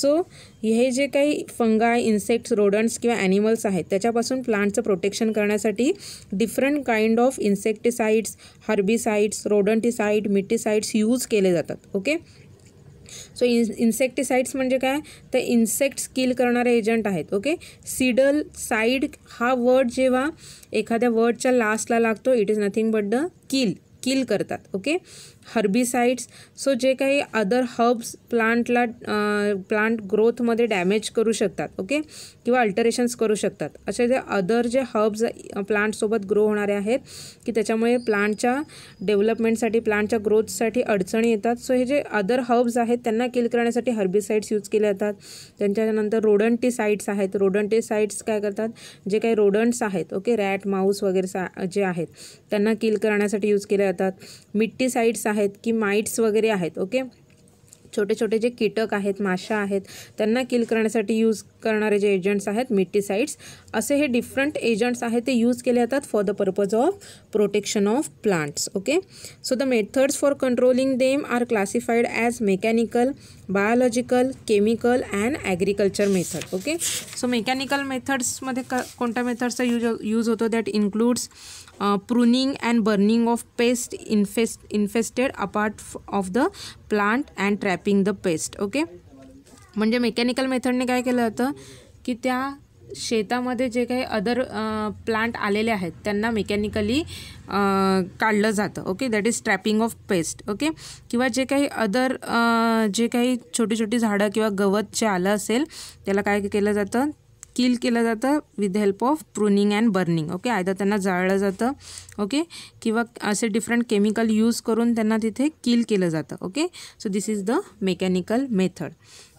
so हे जे काही फंगाय इन्सेक्ट्स रोडंट्स किंवा ॲनिमल्स आहेत त्याच्यापासून प्लांटचं प्रोटेक्शन करण्यासाठी different kind of insecticides herbicides rodenticide miticides use केले जातात ओके सो इन इन्सेक्टिसाइड्स म्हणजे काय तर इन्सेक्ट्स किल करणारे एजंट आहेत ओके सिडल साईड हा वर्ड जेव्हा एखाद्या वर्डच्या लास्टला लागतो it is nothing but the kill kill करतात ओके हर्बिसाइड्स सो जे काही अदर हर्ब्स प्लांटला प्लांट ग्रोथमध्ये डॅमेज करू शकतात ओके किंवा अल्टरेशन्स करू शकतात असे जे अदर जे हर्ब्स प्लांटसोबत ग्रो होणारे आहेत की त्याच्यामुळे प्लांटच्या डेव्हलपमेंटसाठी प्लांटच्या ग्रोथसाठी अडचणी येतात सो हे जे अदर हर्ब्स आहेत त्यांना किल करण्यासाठी हर्बिसाइड्स यूज केले जातात त्यांच्यानंतर रोडंटीसाइड्स आहेत रोडंटीसाइड्स काय करतात जे काही रोडंट्स आहेत ओके रॅट माऊस वगैरे सा जे आहेत त्यांना किल करण्यासाठी यूज केले जातात मिट्टीसाइड्स आहेत आहेत की माइट्स वगैरे आहेत ओके छोटे छोटे जे कीटक आहेत माशा आहेत त्यांना किल करण्यासाठी यूज करणारे जे एजंट्स आहेत मिट्टीसाइड्स असे हे डिफरंट एजंट्स आहेत ते यूज केले जातात for the purpose of protection of plants okay so the methods for controlling them are classified as mechanical biological chemical and agriculture method okay so mechanical मेथड्समध्ये क कोणत्या मेथड्सचा यूज यूज होतो that includes pruning and burning of pest infest infested apart of the plant and trapping the pest okay म्हणजे mechanical मेथडने काय केलं जातं की त्या शेतामध्ये जे काही अदर प्लांट आलेले आहेत त्यांना मेकॅनिकली काढलं जातं okay that is trapping of pest okay किंवा जे काही अदर जे काही छोटी छोटी झाडं किंवा गवत जे आलं असेल त्याला काय केलं जातं किल केलं जातं with help of pruning and burning okay आयदा त्यांना जाळलं जातं ओके किंवा असे डिफरंट केमिकल यूज करून त्यांना तिथे किल केलं जातं okay so this is the mechanical method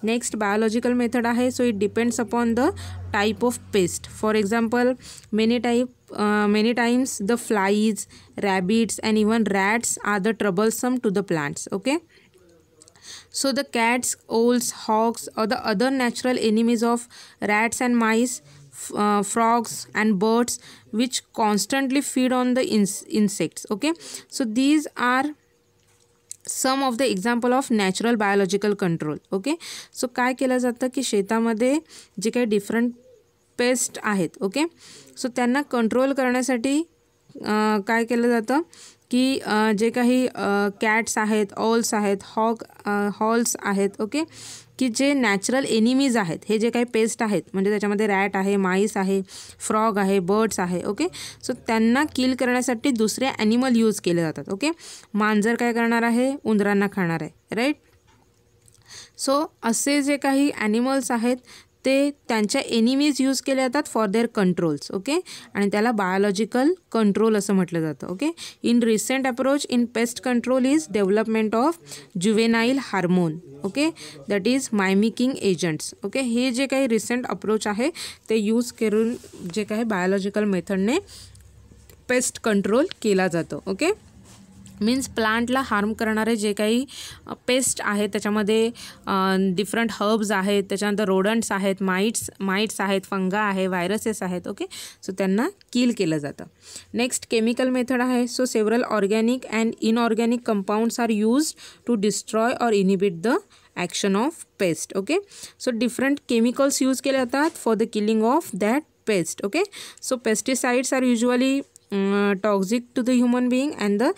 next biological method आहे so it depends upon the type of pest for example many type many times the flies rabbits and even rats are the troublesome to the plants okay so the cats owls hawks और the other natural enemies of rats and mice frogs and birds which constantly feed on the ins okay so these are some of the example of natural biological control okay so काय केलं जातं की शेतामध्ये जे काही different pest आहेत okay so त्यांना control करण्यासाठी काय केलं जातं की जे काही कॅट्स आहेत ऑल्स आहेत हॉक हॉल्स आहेत ओके की जे नॅचरल एनिमीज आहेत हे जे काही पेस्ट आहेत म्हणजे त्याच्यामध्ये रॅट आहे माईस आहे फ्रॉग आहे बर्ड्स आहे ओके सो त्यांना किल करण्यासाठी दुसरे ॲनिमल यूज केले जातात ओके मांजर काय करणार आहे उंदरांना खाणार आहे राईट सो असे जे काही ॲनिमल्स आहेत ते त्यांच्या एनिमीज यूज केले जातात फॉर देअर कंट्रोल्स ओके आणि त्याला बायोलॉजिकल कंट्रोल असं म्हटलं जातं okay in recent approach in pest control is development of juvenile hormone okay that is mimicking agents okay हे जे काही रिसेंट अप्रोच आहे ते यूज करून जे काही बायोलॉजिकल मेथडने पेस्ट कंट्रोल केला जातो ओके मीन्स प्लांटला हार्म करणारे जे काही पेस्ट आहेत त्याच्यामध्ये डिफरंट हर्ब्स आहेत त्याच्यानंतर रोडंट्स आहेत माइट्स माइट्स आहेत फंगा आहे व्हायरसेस आहेत ओके सो त्यांना किल केलं जातं नेक्स्ट केमिकल मेथड आहे so several organic and inorganic compounds are use to destroy or inhibit the action of pest okay so different chemicals use केले जातात for the killing of that pest okay so pesticides are usually toxic to the human being and the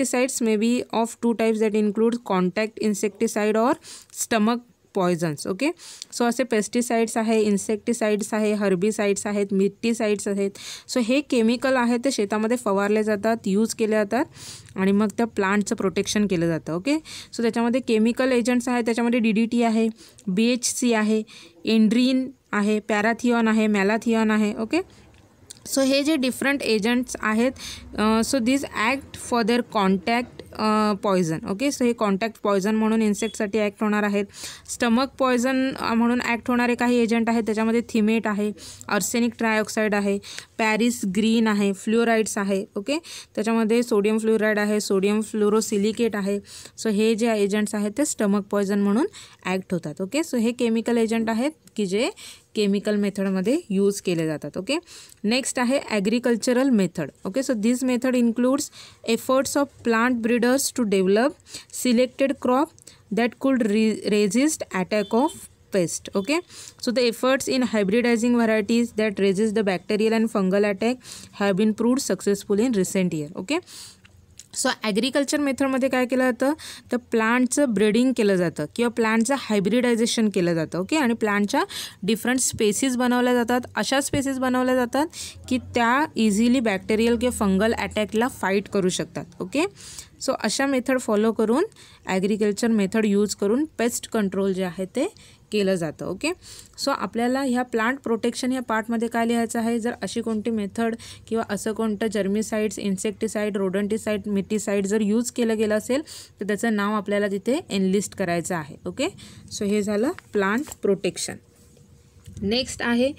the may be of two types that include contact insecticide or stomach poisons okay so असे pesticides आहे insecticides आहे herbicides आहेत miticides आहेत so हे chemical आहे ते शेतामध्ये फवारले जातात यूज केले जातात आणि मग त्या प्लांटचं प्रोटेक्शन केलं जातं ओके सो त्याच्यामध्ये केमिकल एजंट्स आहेत त्याच्यामध्ये डी डी टी आहे बी एच सी आहे एंड्रीन आहे पॅराथिऑन आहे मॅलाथिऑन आहे ओके सो हे जे डिफरंट एजंट्स आहेत so this act for their contact poison okay so हे कॉन्टॅक्ट पॉयझन म्हणून इन्सेक्टसाठी ॲक्ट होणार आहेत स्टमक पॉयझन म्हणून ॲक्ट होणारे काही एजंट आहेत त्याच्यामध्ये थिमेट आहे आर्सेनिक ट्रायऑक्साईड आहे पॅरिस ग्रीन आहे फ्लोराईड्स आहे ओके त्याच्यामध्ये सोडियम फ्लोराईड आहे सोडियम फ्लोरोसिलिकेट आहे सो हे जे एजंट्स आहेत ते स्टमक पॉयझन म्हणून ॲक्ट होतात ओके सो हे केमिकल एजंट आहेत की जे केमिकल मेथडमध्ये यूज केले जातात ओके नेक्स्ट आहे agricultural method okay so this method includes efforts of plant breeders to develop selected crop that could re resist attack of pest okay so the efforts in hybridising varieties that resist the bacterial and fungal attack have been proved successful in recent year okay so agriculture मेथडमध्ये काय केलं जातं तर प्लांटचं breeding केलं जातं किंवा प्लांटचं hybridisation केलं जातं ओके आणि प्लांटच्या डिफरंट स्पेसीज बनवल्या जातात अशा स्पेसीज बनवल्या जातात की त्या इझिली बॅक्टेरियल किंवा फंगल अटॅकला फाईट करू शकतात ओके सो अशा मेथड फॉलो करून ॲग्रिकल्चर मेथड यूज करून पेस्ट कंट्रोल जे आहे ते केलं जातं ओके सो आपल्याला ह्या प्लांट प्रोटेक्शन या पार्टमध्ये काय लिहायचं आहे जर अशी कोणती मेथड किंवा असं कोणतं जर्मिसाईड्स इन्सेक्टिसाईड रोडंटिसाईड मिटीसाईड जर यूज केलं गेलं असेल तर त्याचं नाव आपल्याला तिथे एनलिस्ट करायचं आहे ओके सो हे झालं प्लांट प्रोटेक्शन नेक्स्ट आहे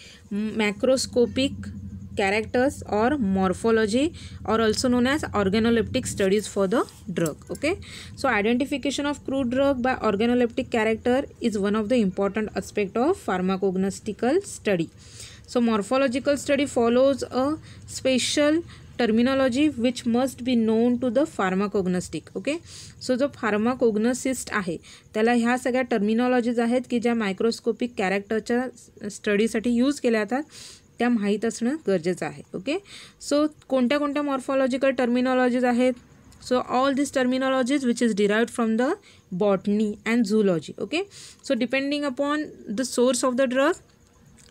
macroscopic characters or morphology or also known as organoleptic studies for the drug okay so identification of crude drug by organoleptic character is one of the important aspect of pharmacognostical study so morphological study follows a special terminology which must be known to the pharmacognostic okay so जो pharmacognosist आहे त्याला ह्या सगळ्या टर्मिनॉलॉजीज आहेत की ज्या microscopic कॅरेक्टरच्या स्टडीसाठी use केल्या जातात त्या माहीत असणं गरजेचं आहे ओके सो कोणत्या कोणत्या मॉर्फॉलॉजिकल टर्मिनॉलॉजीज आहेत so all this terminologies which is derived from the botany and zoology okay so depending upon the source of the drug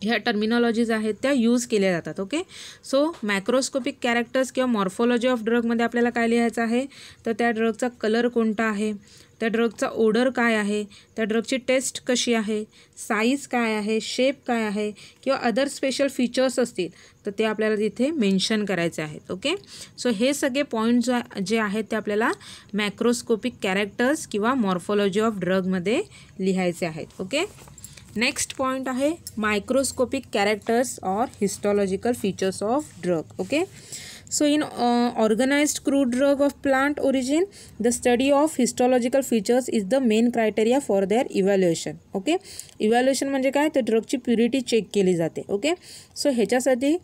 ह्या टर्मिनॉलॉजीज आहेत त्या यूज केल्या जातात ओके सो मॅक्रोस्कोपिक कॅरेक्टर्स किंवा morphology of ड्रगमध्ये आपल्याला काय लिहायचं आहे तर त्या ड्रगचा कलर कोणता आहे त्या ड्रगचा ओडर काय आहे त्या ड्रगची टेस्ट कशी आहे साईज काय आहे शेप काय आहे किंवा अदर स्पेशल फीचर्स असतील तर ते आपल्याला तिथे मेन्शन करायचे आहेत ओके सो हे सगळे पॉईंट जे आहेत ते आपल्याला मॅक्रोस्कोपिक कॅरेक्टर्स किंवा मॉर्फॉलॉजी ऑफ ड्रगमध्ये लिहायचे आहेत ओके नेक्स्ट पॉईंट आहे microscopic characters or histological features of drug okay so in organised crude drug of plant origin the study of histological features is the main criteria for their evaluation okay evaluation म्हणजे काय तर ड्रगची purity check केली जाते okay so ह्याच्यासाठी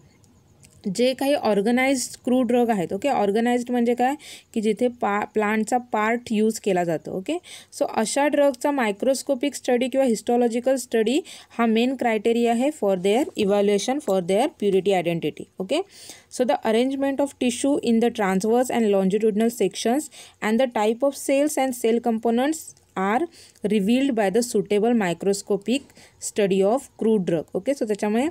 जे काही organised crude drug आहेत okay organised म्हणजे काय की जिथे पा प्लांटचा पार्ट यूज केला जातो ओके सो अशा ड्रगचा मायक्रोस्कोपिक स्टडी किंवा हिस्टॉलॉजिकल स्टडी हा मेन क्रायटेरिया आहे for their evaluation for their purity identity okay so the arrangement of tissue in the transverse and longitudinal sections and the type of cells and cell components are revealed by the suitable microscopic study of crude drug okay so त्याच्यामुळे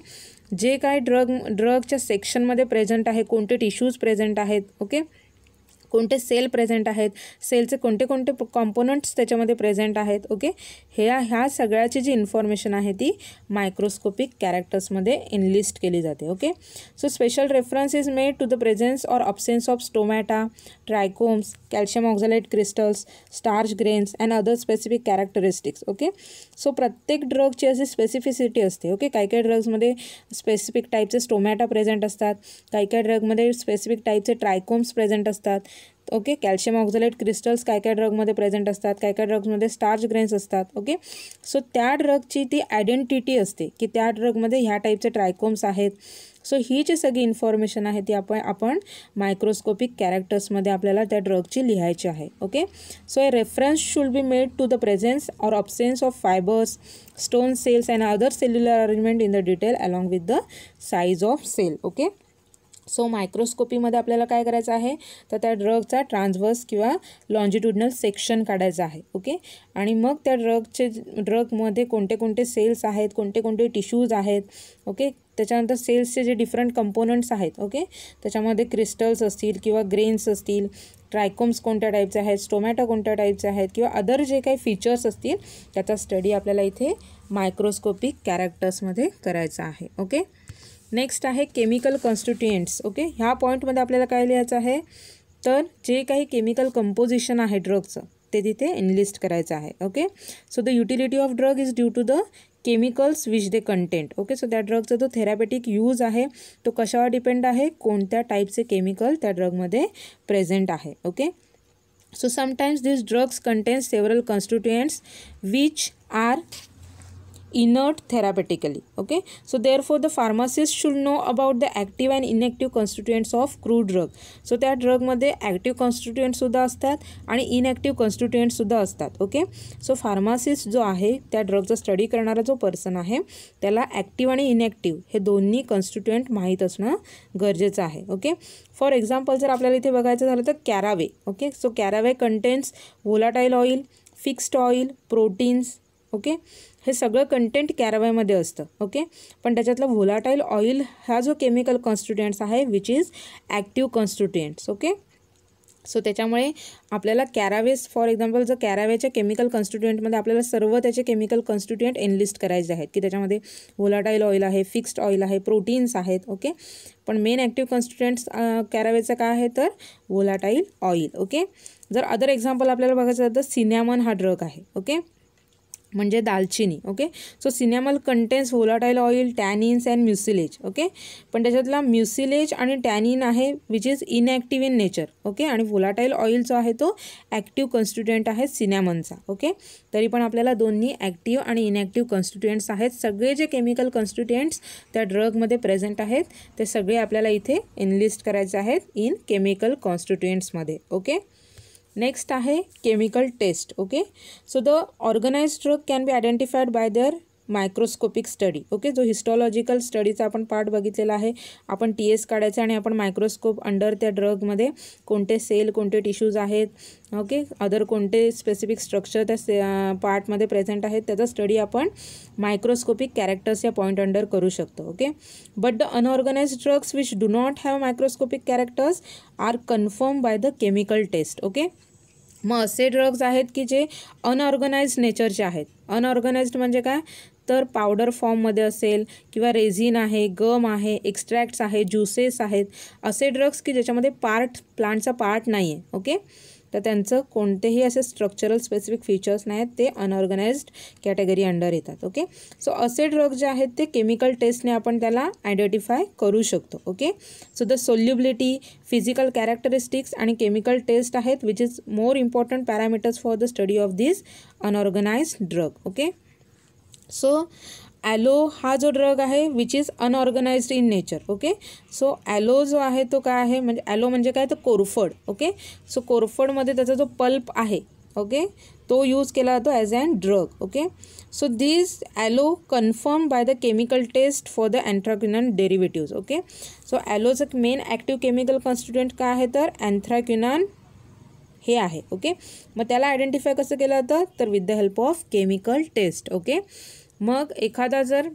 जे काय drug ड्रगच्या सेक्शनमध्ये present आहे कोणते tissues present आहेत okay कोणते cell present आहेत सेलचे कोणते कोणते कॉम्पोनंट्स त्याच्यामध्ये प्रेझेंट आहेत ओके हे ह्या सगळ्याची जी इन्फॉर्मेशन आहे ती मायक्रोस्कोपिक कॅरेक्टर्समध्ये इनलिस्ट केली जाते okay so special reference is made to the presence or absence of stomata trichomes calcium oxalate crystals starch grains and other specific characteristics okay so प्रत्येक ड्रगची अशी स्पेसिफिसिटी असते ओके काही काही ड्रग्समध्ये स्पेसिफिक टाईपचे स्टोमॅटा प्रेझेंट असतात काही काही ड्रगमध्ये स्पेसिफिक टाईपचे ट्रायकोम्स प्रेझेंट असतात ओके कॅल्शियम ऑक्झलेट क्रिस्टल्स काय काय ड्रगमध्ये प्रेझेंट असतात काय काय ड्रग्समध्ये स्टार्च ग्रेन्स असतात ओके सो त्या ड्रगची ती आयडेंटिटी असते की त्या ड्रगमध्ये ह्या टाईपचे ट्रायकोम्स आहेत सो ही जी सगळी इन्फॉर्मेशन आहे ती आपण आपण मायक्रोस्कोपिक कॅरेक्टर्समध्ये आपल्याला त्या ड्रगची लिहायची आहे okay so a reference should be made to the presence or absence of fibres stone cells and other cellular arrangement in the detail along with the size of cell okay so मायक्रोस्कोपीमध्ये आपल्याला काय करायचं आहे तर त्या ड्रगचा transverse किंवा longitudinal section काढायचं आहे ओके आणि मग त्या ड्रगचे ड्रगमध्ये कोणते कोणते सेल्स आहेत कोणते कोणते टिश्यूज आहेत ओके त्याच्यानंतर सेल्सचे जे डिफरंट कंपोनंट्स आहेत ओके त्याच्यामध्ये क्रिस्टल्स असतील किंवा ग्रेन्स असतील ट्रायकोम्स कोणत्या टाईपचे आहेत स्टोमॅटो कोणत्या टाईपचे आहेत किंवा अदर जे काही फीचर्स असतील त्याचा स्टडी आपल्याला इथे मायक्रोस्कोपिक कॅरेक्टर्समध्ये करायचा आहे ओके नेक्स्ट आहे केमिकल कॉन्स्टिट्युएंट्स ओके ह्या पॉईंटमध्ये आपल्याला काय लिहायचं आहे तर जे काही केमिकल कंपोजिशन आहे ड्रगचं ते तिथे इनलिस्ट करायचं आहे okay so the utility of drug is due to the chemicals which they content okay so त्या ड्रगचा जो थेरापेटिक यूज आहे तो कशावर डिपेंड आहे कोणत्या टाईपचे केमिकल त्या ड्रगमध्ये प्रेझेंट आहे okay so sometimes this drugs contains several constituents which are inert therapeutically okay so therefore the pharmacist should know about the active and inactive constituents of crude drug so त्या ड्रगमध्ये active कॉन्स्टिट्युएंटसुद्धा असतात आणि inactive कॉन्स्टिट्युएंटसुद्धा असतात okay so pharmacist जो आहे त्या ड्रगचा study करणारा जो पर्सन आहे त्याला ॲक्टिव्ह आणि इनॲक्टिव्ह हे दोन्ही कॉन्स्टिट्युएंट माहीत असणं गरजेचं आहे ओके फॉर एक्झाम्पल जर आपल्याला इथे बघायचं झालं तर caraway okay so caraway contains volatile oil fixed oil proteins okay हे सगळं कंटेंट कॅरवायमध्ये असतं ओके पण त्याच्यातला व्होलाटाईल ऑइल हा जो केमिकल कॉन्स्टिट्युएंट्स आहे which is active constituents okay so त्याच्यामुळे आपल्याला कॅरावेज फॉर एक्झाम्पल जर कॅरावेच्या केमिकल कॉन्स्टिट्युएंटमध्ये आपल्याला सर्व त्याचे केमिकल कॉन्स्टिट्युएंट एनलिस्ट करायचे आहेत की त्याच्यामध्ये व्होलाटाईल ऑइल आहे फिक्स्ड ऑइल आहे प्रोटीन्स आहेत ओके पण मेन ॲक्टिव्ह कॉन्स्टिट्युएंट्स कॅरावेचं काय आहे तर व्होलाटाईल ऑइल ओके जर अदर एक्झाम्पल आपल्याला बघायचं तर सिनॅमन हा ड्रग आहे ओके म्हणजे दालचिनी okay so cinnamon contains volatile oil tannins and mucilage okay पण त्याच्यातला म्युसिलेज आणि टॅनिन आहे which is inactive in nature okay आणि व्होलाटाईल ऑइल जो आहे तो ॲक्टिव्ह कॉन्स्टिट्युएंट आहे सिनेमनचा ओके तरी पण आपल्याला दोन्ही ॲक्टिव्ह आणि इनॲक्टिव्ह कॉन्स्टिट्युएंट्स आहेत सगळे जे केमिकल कॉन्स्टिट्युएंट्स त्या ड्रगमध्ये प्रेझेंट आहेत ते सगळे आपल्याला इथे इनलिस्ट करायचे आहेत इन केमिकल कॉन्स्टिट्युएंट्समध्ये ओके नेक्स्ट आहे chemical test okay so the organise drug can be identified by their microscopic study okay जो हिस्टॉलॉजिकल स्टडीचा आपण पार्ट बघितलेला आहे आपण टी एस काढायचा आणि आपण मायक्रोस्कोप अंडर त्या ड्रगमध्ये कोणते सेल कोणते टिश्यूज आहेत ओके अदर कोणते स्पेसिफिक स्ट्रक्चर त्या से पार्टमध्ये प्रेझेंट आहेत त्याचा स्टडी आपण मायक्रोस्कोपिक कॅरेक्टर्स या पॉईंट अंडर करू शकतो okay but the unorganise drugs which do not have microscopic characters are confirm by the chemical test okay मग असे ड्रग्ज आहेत की जे अनऑर्गनाइज्ड नेचरचे आहेत अनऑर्गनाइज्ड म्हणजे काय तर पावडर फॉर्ममध्ये असेल किंवा रेझिन आहे गम आहे एक्स्ट्रॅक्ट्स आहे ज्युसेस आहेत असे ड्रग्स की ज्याच्यामध्ये पार्ट प्लांटचा पार्ट नाही आहे ओके तर त्यांचं कोणतेही असे स्ट्रक्चरल स्पेसिफिक फीचर्स नाही ते अनऑर्गनाइज्ड कॅटेगरी अंडर येतात ओके सो असे ड्रग जे आहेत ते केमिकल टेस्टने आपण त्याला आयडेंटिफाय करू शकतो okay so the solubility physical characteristics आणि केमिकल टेस्ट आहेत which is more important parameters for the study of this unorganised drug okay so aloe हा जो ड्रग आहे which is unorganised in nature okay so aloe जो आहे तो काय आहे म्हणजे ॲलो म्हणजे काय तर कोरफड ओके सो कोरफडमध्ये त्याचा जो पल्प आहे ओके तो यूज केला जातो as and drug okay so these aloe confirm by the chemical test for the anthraquinone derivatives okay so ॲलोचं मेन ॲक्टिव्ह केमिकल कॉन्स्टिट्युएंट काय आहे तर अँथ्राक्युनन हे आहे ओके मग त्याला आयडेंटिफाय कसं केलं होतं तर with the help of chemical test okay मग एखादा जर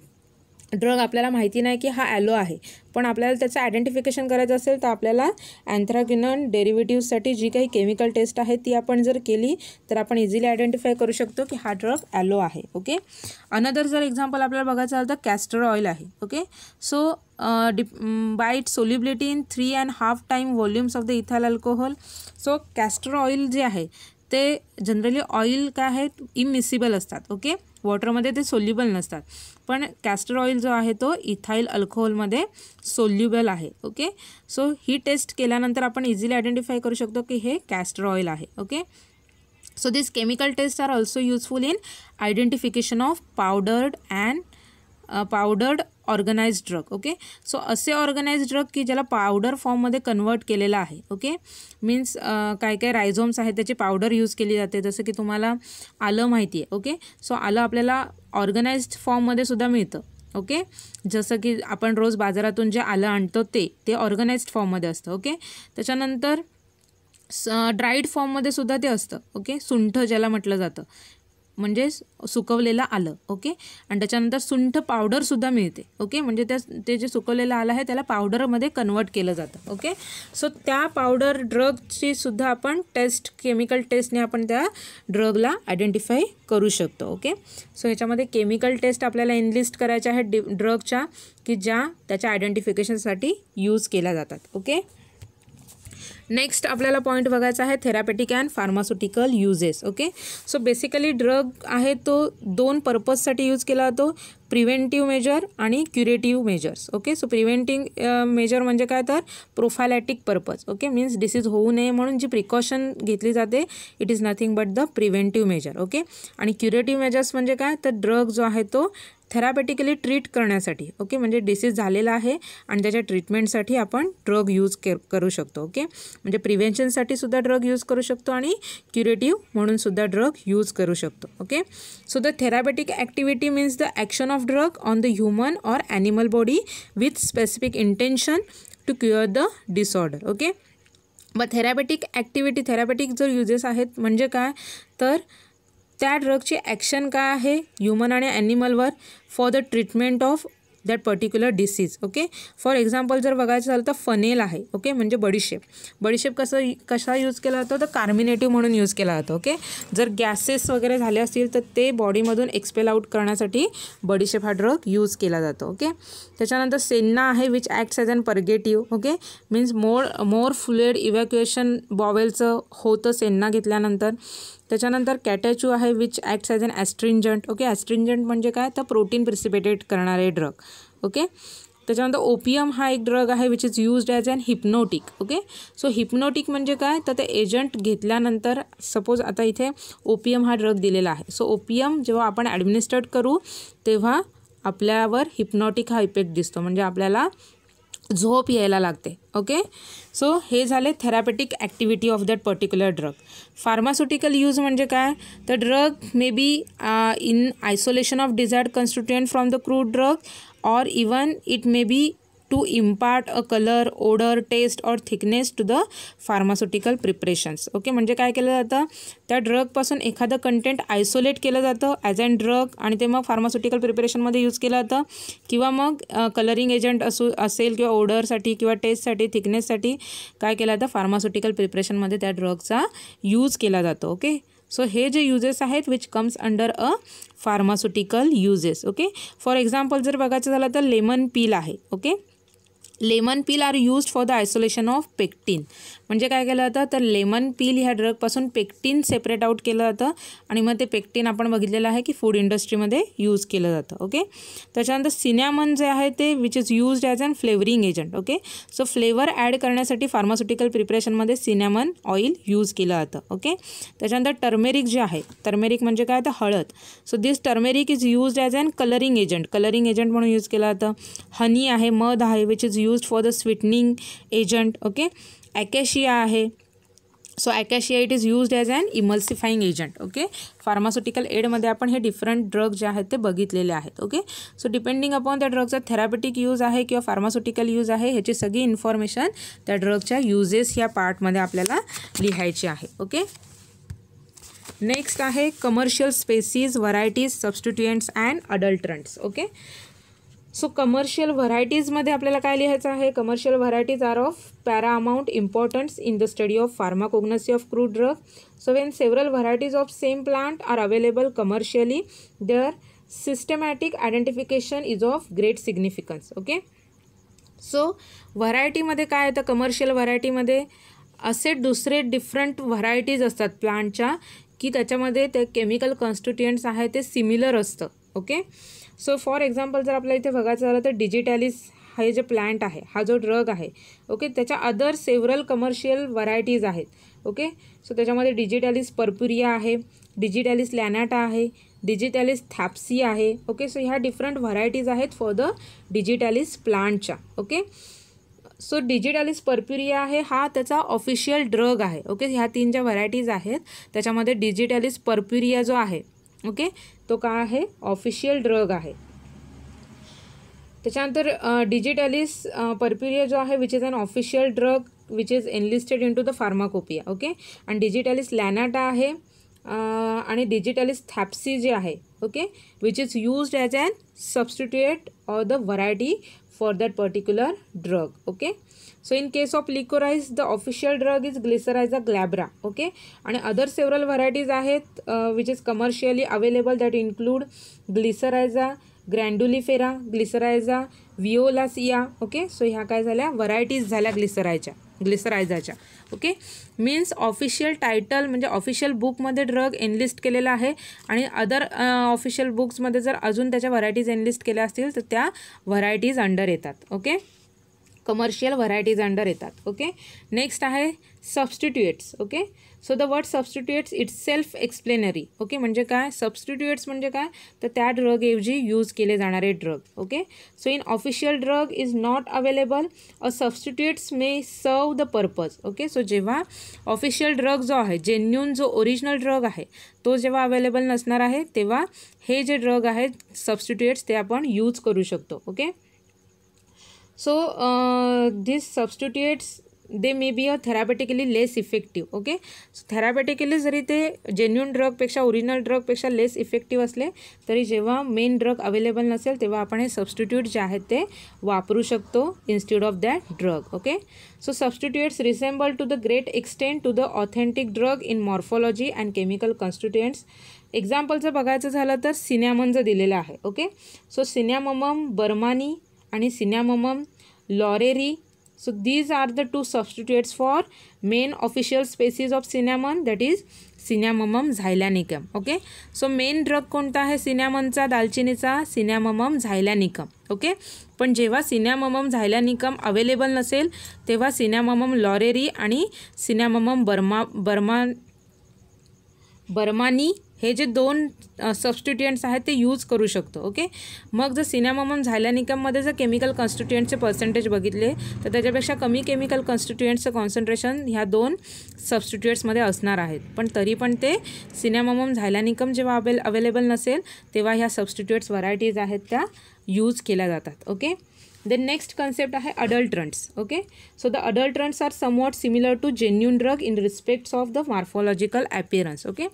ड्रग आपल्याला माहिती नाही की हा ॲलो आहे पण आपल्याला त्याचं आयडेंटिफिकेशन करायचं असेल तर आपल्याला अँथ्रागिनन डेरिव्हेटिव्हसाठी जी काही केमिकल टेस्ट आहे ती आपण जर केली तर आपण इझिली आयडेंटिफाय करू शकतो की हा ड्रग ॲलो आहे ओके अनदर जर एक्झाम्पल आपल्याला बघायचं झालं तर कॅस्टर ऑइल आहे okay so by it solubility in three and half time volumes of the ethyl alcohol so castor oil जे है तो जनरली ऑइल का है इमिसिबल अत ओके वॉटरमध्ये ते सोल्युबल नसतात पण ऑइल जो है तो इथाइल इथाईल अल्कोहोलमध्ये सोल्युबल है ओके सो ही टेस्ट के आपण इझिली आयडेंटिफाय करू शको की हे ऑइल है okay so this chemical test are also useful in identification of powdered and powdered organise drug okay so असे ऑर्गनाइज ड्रग की ज्याला पावडर फॉर्ममध्ये कन्वर्ट केलेला आहे ओके मीन्स काय काय रायझोम्स आहेत त्याची पावडर यूज केली जाते जसं की तुम्हाला आलं माहिती आहे ओके सो आलं आपल्याला ऑर्गनाइज्ड फॉर्ममध्ये सुद्धा मिळतं ओके जसं की आपण रोज बाजारातून जे आलं आणतो ते ते ऑर्गनाइज्ड फॉर्ममध्ये असतं ओके त्याच्यानंतर स ड्राईड फॉर्ममध्ये सुद्धा ते असतं ओके सुंठ ज्याला म्हटलं जातं म्हणजे सुकवलेलं आलं ओके आणि त्याच्यानंतर सुंठ पावडरसुद्धा मिळते ओके म्हणजे त्या ते जे सुकवलेलं आलं आहे त्याला पावडरमध्ये कन्वर्ट केलं जातं ओके सो त्या पावडर ड्रगची सुद्धा आपण टेस्ट केमिकल टेस्टने आपण त्या ड्रगला आयडेंटिफाय करू शकतो ओके सो ह्याच्यामध्ये केमिकल टेस्ट आपल्याला इनलिस्ट करायच्या आहेत डि ड्रगच्या की ज्या त्याच्या आयडेंटिफिकेशनसाठी यूज केल्या जातात ओके नेक्स्ट आपल्याला पॉईंट बघायचा आहे therapeutic and pharmaceutical uses okay so basically drug आहे तो दोन पर्पजसाठी यूज केला जातो प्रिव्हेंटिव्ह मेजर आणि curative measures okay so preventive measure म्हणजे काय तर prophylactic purpose okay means disease होऊ नये म्हणून जी प्रिकॉशन घेतली जाते it is nothing but the preventive measure okay आणि क्युरेटिव्ह मेजर्स म्हणजे काय तर ड्रग जो आहे तो थेरापेटिकली ट्रीट करण्यासाठी ओके म्हणजे डिसीज झालेला आहे आणि त्याच्या ट्रीटमेंटसाठी आपण ड्रग यूज के करू शकतो ओके म्हणजे प्रिव्हेन्शनसाठी सुद्धा ड्रग यूज करू शकतो आणि क्युरेटिव्ह सुद्धा ड्रग यूज करू शकतो okay so the therapeutic activity means the action of drug on the human or animal body with specific intention to cure the disorder okay मग थेरापेटिक ॲक्टिव्हिटी थेरापेटिक जर uses आहेत म्हणजे काय तर त्या ड्रगची ॲक्शन काय आहे ह्युमन आणि ॲनिमलवर for the treatment of that particular disease okay for example जर बघायचं झालं तर फनेल आहे ओके म्हणजे बडीशेप बडीशेप कसं कसा यूज केला जातो तर कार्मिनेटिव्ह म्हणून यूज केला जातो ओके जर गॅसेस वगैरे झाले असतील तर ते बॉडीमधून एक्सपेल आउट करण्यासाठी बडीशेप हा ड्रग यूज केला जातो ओके त्याच्यानंतर सेन्ना आहे which acts as an purgative okay means more more fluid evacuation बॉवेलचं होतं सेन्ना घेतल्यानंतर त्याच्यानंतर कॅटॅच्यू आहे which acts as an astringent okay astringent म्हणजे काय तर प्रोटीन प्रिसिपेटेट करणारे ड्रग ओके त्याच्यानंतर ओपियम हा एक ड्रग आहे which is use as an hypnotic okay so hypnotic म्हणजे काय तर ते एजंट घेतल्यानंतर सपोज आता इथे ओपियम हा ड्रग दिलेला आहे सो ओपियम जेव्हा आपण ॲडमिनिस्ट्रेट करू तेव्हा आपल्यावर हिप्नॉटिक हा इफेक्ट दिसतो म्हणजे आपल्याला झोप यायला लागते ओके सो हे झाले therapeutic activity of that particular drug pharmaceutical use म्हणजे काय तर drug may be in isolation of desired constituent from the crude drug or even it may be to impart a colour odour taste or thickness to the pharmaceutical preparations okay म्हणजे काय केलं जातं त्या ड्रगपासून एखादं content isolate केलं जातं as and drug आणि ते मग फार्मास्युटिकल प्रिपरेशनमध्ये यूज केलं जातं किंवा मग कलरिंग एजंट असू असेल किंवा ओडरसाठी किंवा टेस्टसाठी थिकनेससाठी काय केलं जातं फार्मास्युटिकल प्रिपरेशनमध्ये त्या ड्रगचा यूज केला जातो ओके सो हे जे युजेस आहेत which comes under a pharmaceutical uses okay for example जर बघायचं झालं तर लेमन पील आहे okay Lemon peel are used for the isolation of pectin. म्हणजे काय केलं जातं तर लेमन पील ह्या ड्रगपासून पेक्टिन सेपरेट आउट केलं जातं आणि मग ते पेक्टिन आपण बघितलेलं आहे की फूड इंडस्ट्रीमध्ये यूज केलं जातं ओके त्याच्यानंतर सिनॅमन जे आहे ते which is use as an flavouring agent okay so flavour add करण्यासाठी फार्मास्युटिकल प्रिपरेशनमध्ये सिनॅमन ऑइल यूज केलं जातं ओके त्याच्यानंतर टर्मेरिक जे आहे टर्मेरिक म्हणजे काय तर हळद so this turmeric is use as an colouring agent colouring agent म्हणून यूज केलं जातं हनी आहे मध आहे which is use for the sweetening agent okay acacia आहे so acacia it is used as an emulsifying agent okay pharmaceutical एडमध्ये आपण हे डिफरंट ड्रग जे आहेत ते बघितलेले आहेत ओके सो डिपेंडिंग अपॉन त्या ड्रगचा थेरापेटिक यूज आहे किंवा फार्मास्युटिकल यूज आहे ह्याची सगळी इन्फॉर्मेशन त्या ड्रगच्या युजेस या पार्टमध्ये आपल्याला लिहायचे आहे ओके नेक्स्ट आहे commercial species varieties substituents and adulterants okay so commercial व्हरायटीजमध्ये आपल्याला काय लिहायचं आहे commercial varieties are of paramount importance in the study of pharmacognosy of crude drug so when several varieties of same plant are available commercially their systematic identification is of great significance okay so व्हरायटीमध्ये काय येतं commercial व्हरायटीमध्ये असे दुसरे different varieties असतात प्लांटच्या की त्याच्यामध्ये ते केमिकल कॉन्स्टिट्युएंट्स आहे ते सिमिलर असतं ओके सो फॉर एक्झाम्पल जर आपल्याला इथे बघायचं झालं तर डिजिटॅलिस हे जे प्लांट आहे हा जो ड्रग आहे ओके त्याच्या अदर सेवरल कमर्शियल व्हरायटीज आहेत ओके सो त्याच्यामध्ये डिजिटॅलिस पर्पुरिया आहे डिजिटॅलिस लॅनाटा आहे डिजिटॅलिस थॅप्सी आहे ओके सो ह्या डिफरंट व्हरायटीज आहेत फॉर द डिजिटॅलिस प्लांटच्या ओके सो डिजिटॅलिस पर्प्युरिया आहे हा त्याचा ऑफिशियल ड्रग आहे ओके ह्या तीन ज्या व्हरायटीज आहेत त्याच्यामध्ये डिजिटॅलिस पर्प्युरिया जो आहे ओके तो का है ऑफिशियल ड्रग है त्याच्यानंतर डिजिटॅलिस पर्प्युरिया जो है which is an official drug which is enlisted in to the pharmacopoeia okay आणि डिजिटॅलिस लॅनाटा आहे आणि थैप्सी जी है okay which is use as an substitute or the variety for that particular drug okay so in case of liquorice the official drug is Glycyrrhiza glabra okay आणि other several varieties आहेत which is commercially available that include Glycyrrhiza glandulifera glandulifera Glycyrrhiza violacea okay so ह्या काय झाल्या varieties झाल्या ग्लिसरायच्या ग्लिसरायझाच्या okay means official title म्हणजे official बुकमध्ये ड्रग एनलिस्ट केलेला आहे आणि अदर ऑफिशियल बुक्समध्ये जर अजून त्याच्या व्हरायटीज एनलिस्ट केल्या असतील तर त्या व्हरायटीज अंडर येतात ओके कमर्शियल व्हरायटीज अंडर येतात ओके नेक्स्ट आहे substitutes okay so the word substitutes it's self explanatory okay म्हणजे काय सबस्टिट्युएट्स म्हणजे काय तर त्या ड्रग ऐवजी यूज केले जाणारे drug okay so in official drug is not available a substitutes may serve the purpose okay so जेव्हा ऑफिशियल ड्रग जो आहे जेन्युन जो ओरिजिनल ड्रग आहे तो जेव्हा अवेलेबल नसणार आहे तेव्हा हे जे ड्रग आहेत सबस्टिट्युएट्स ते आपण यूज करू शकतो okay so these substitutes they may be a therapeutically less effective okay so so uh, जरी ते जेन्युन ड्रगपेक्षा ओरिजिनल ड्रगपेक्षा लेस इफेक्टिव्ह असले तरी जेव्हा मेन ड्रग अवेलेबल नसेल तेव्हा आपण हे सबस्टिट्यूट जे आहेत ते वापरू शकतो institute of that drug okay so substitutes resemble to the great extent to the authentic drug in morphology and chemical constituents एक्झाम्पलचं बघायचं झालं तर सिनॅमन दिलेलं आहे ओके सो सिनॅममम बर्मानी आणि Cinnamomum loureiri so these are the two substitutes for main official species of cinnamon that is Cinnamomum zeylanicum okay so main drug कोणता आहे सिनेमनचा दालचिनीचा सिनेममम झायलॅनिकम okay पण जेव्हा सिनेमम झायलॅनिकम अवेलेबल नसेल तेव्हा सिनॅममम लॉरेरी आणि सिनेममम बर्मा बर्मा बर्मानी हे जे दोन सबस्टिट्युएंट्स आहेत ते यूज करू शकतो ओके मग जर सिनॅमोमम झायलॅनिकममध्ये जर केमिकल कॉन्स्टिट्युएंटचे पर्सेंटेज बघितले तर त्याच्यापेक्षा कमी केमिकल कॉन्स्टिट्युएंटचं कॉन्सन्ट्रेशन ह्या दोन सबस्टिट्युएंट्समध्ये असणार आहेत पण तरी पण ते सिनॅमोमम झायलॅनिकम जेव्हा अवेल अवेलेबल नसेल तेव्हा ह्या सबस्टिट्युएट्स व्हरायटीज आहेत त्या यूज केल्या जातात ओके देन नेक्स्ट कन्सेप्ट आहे adulterants okay so the adulterants are somewhat similar to genuine drug in respects of the morphological appearance okay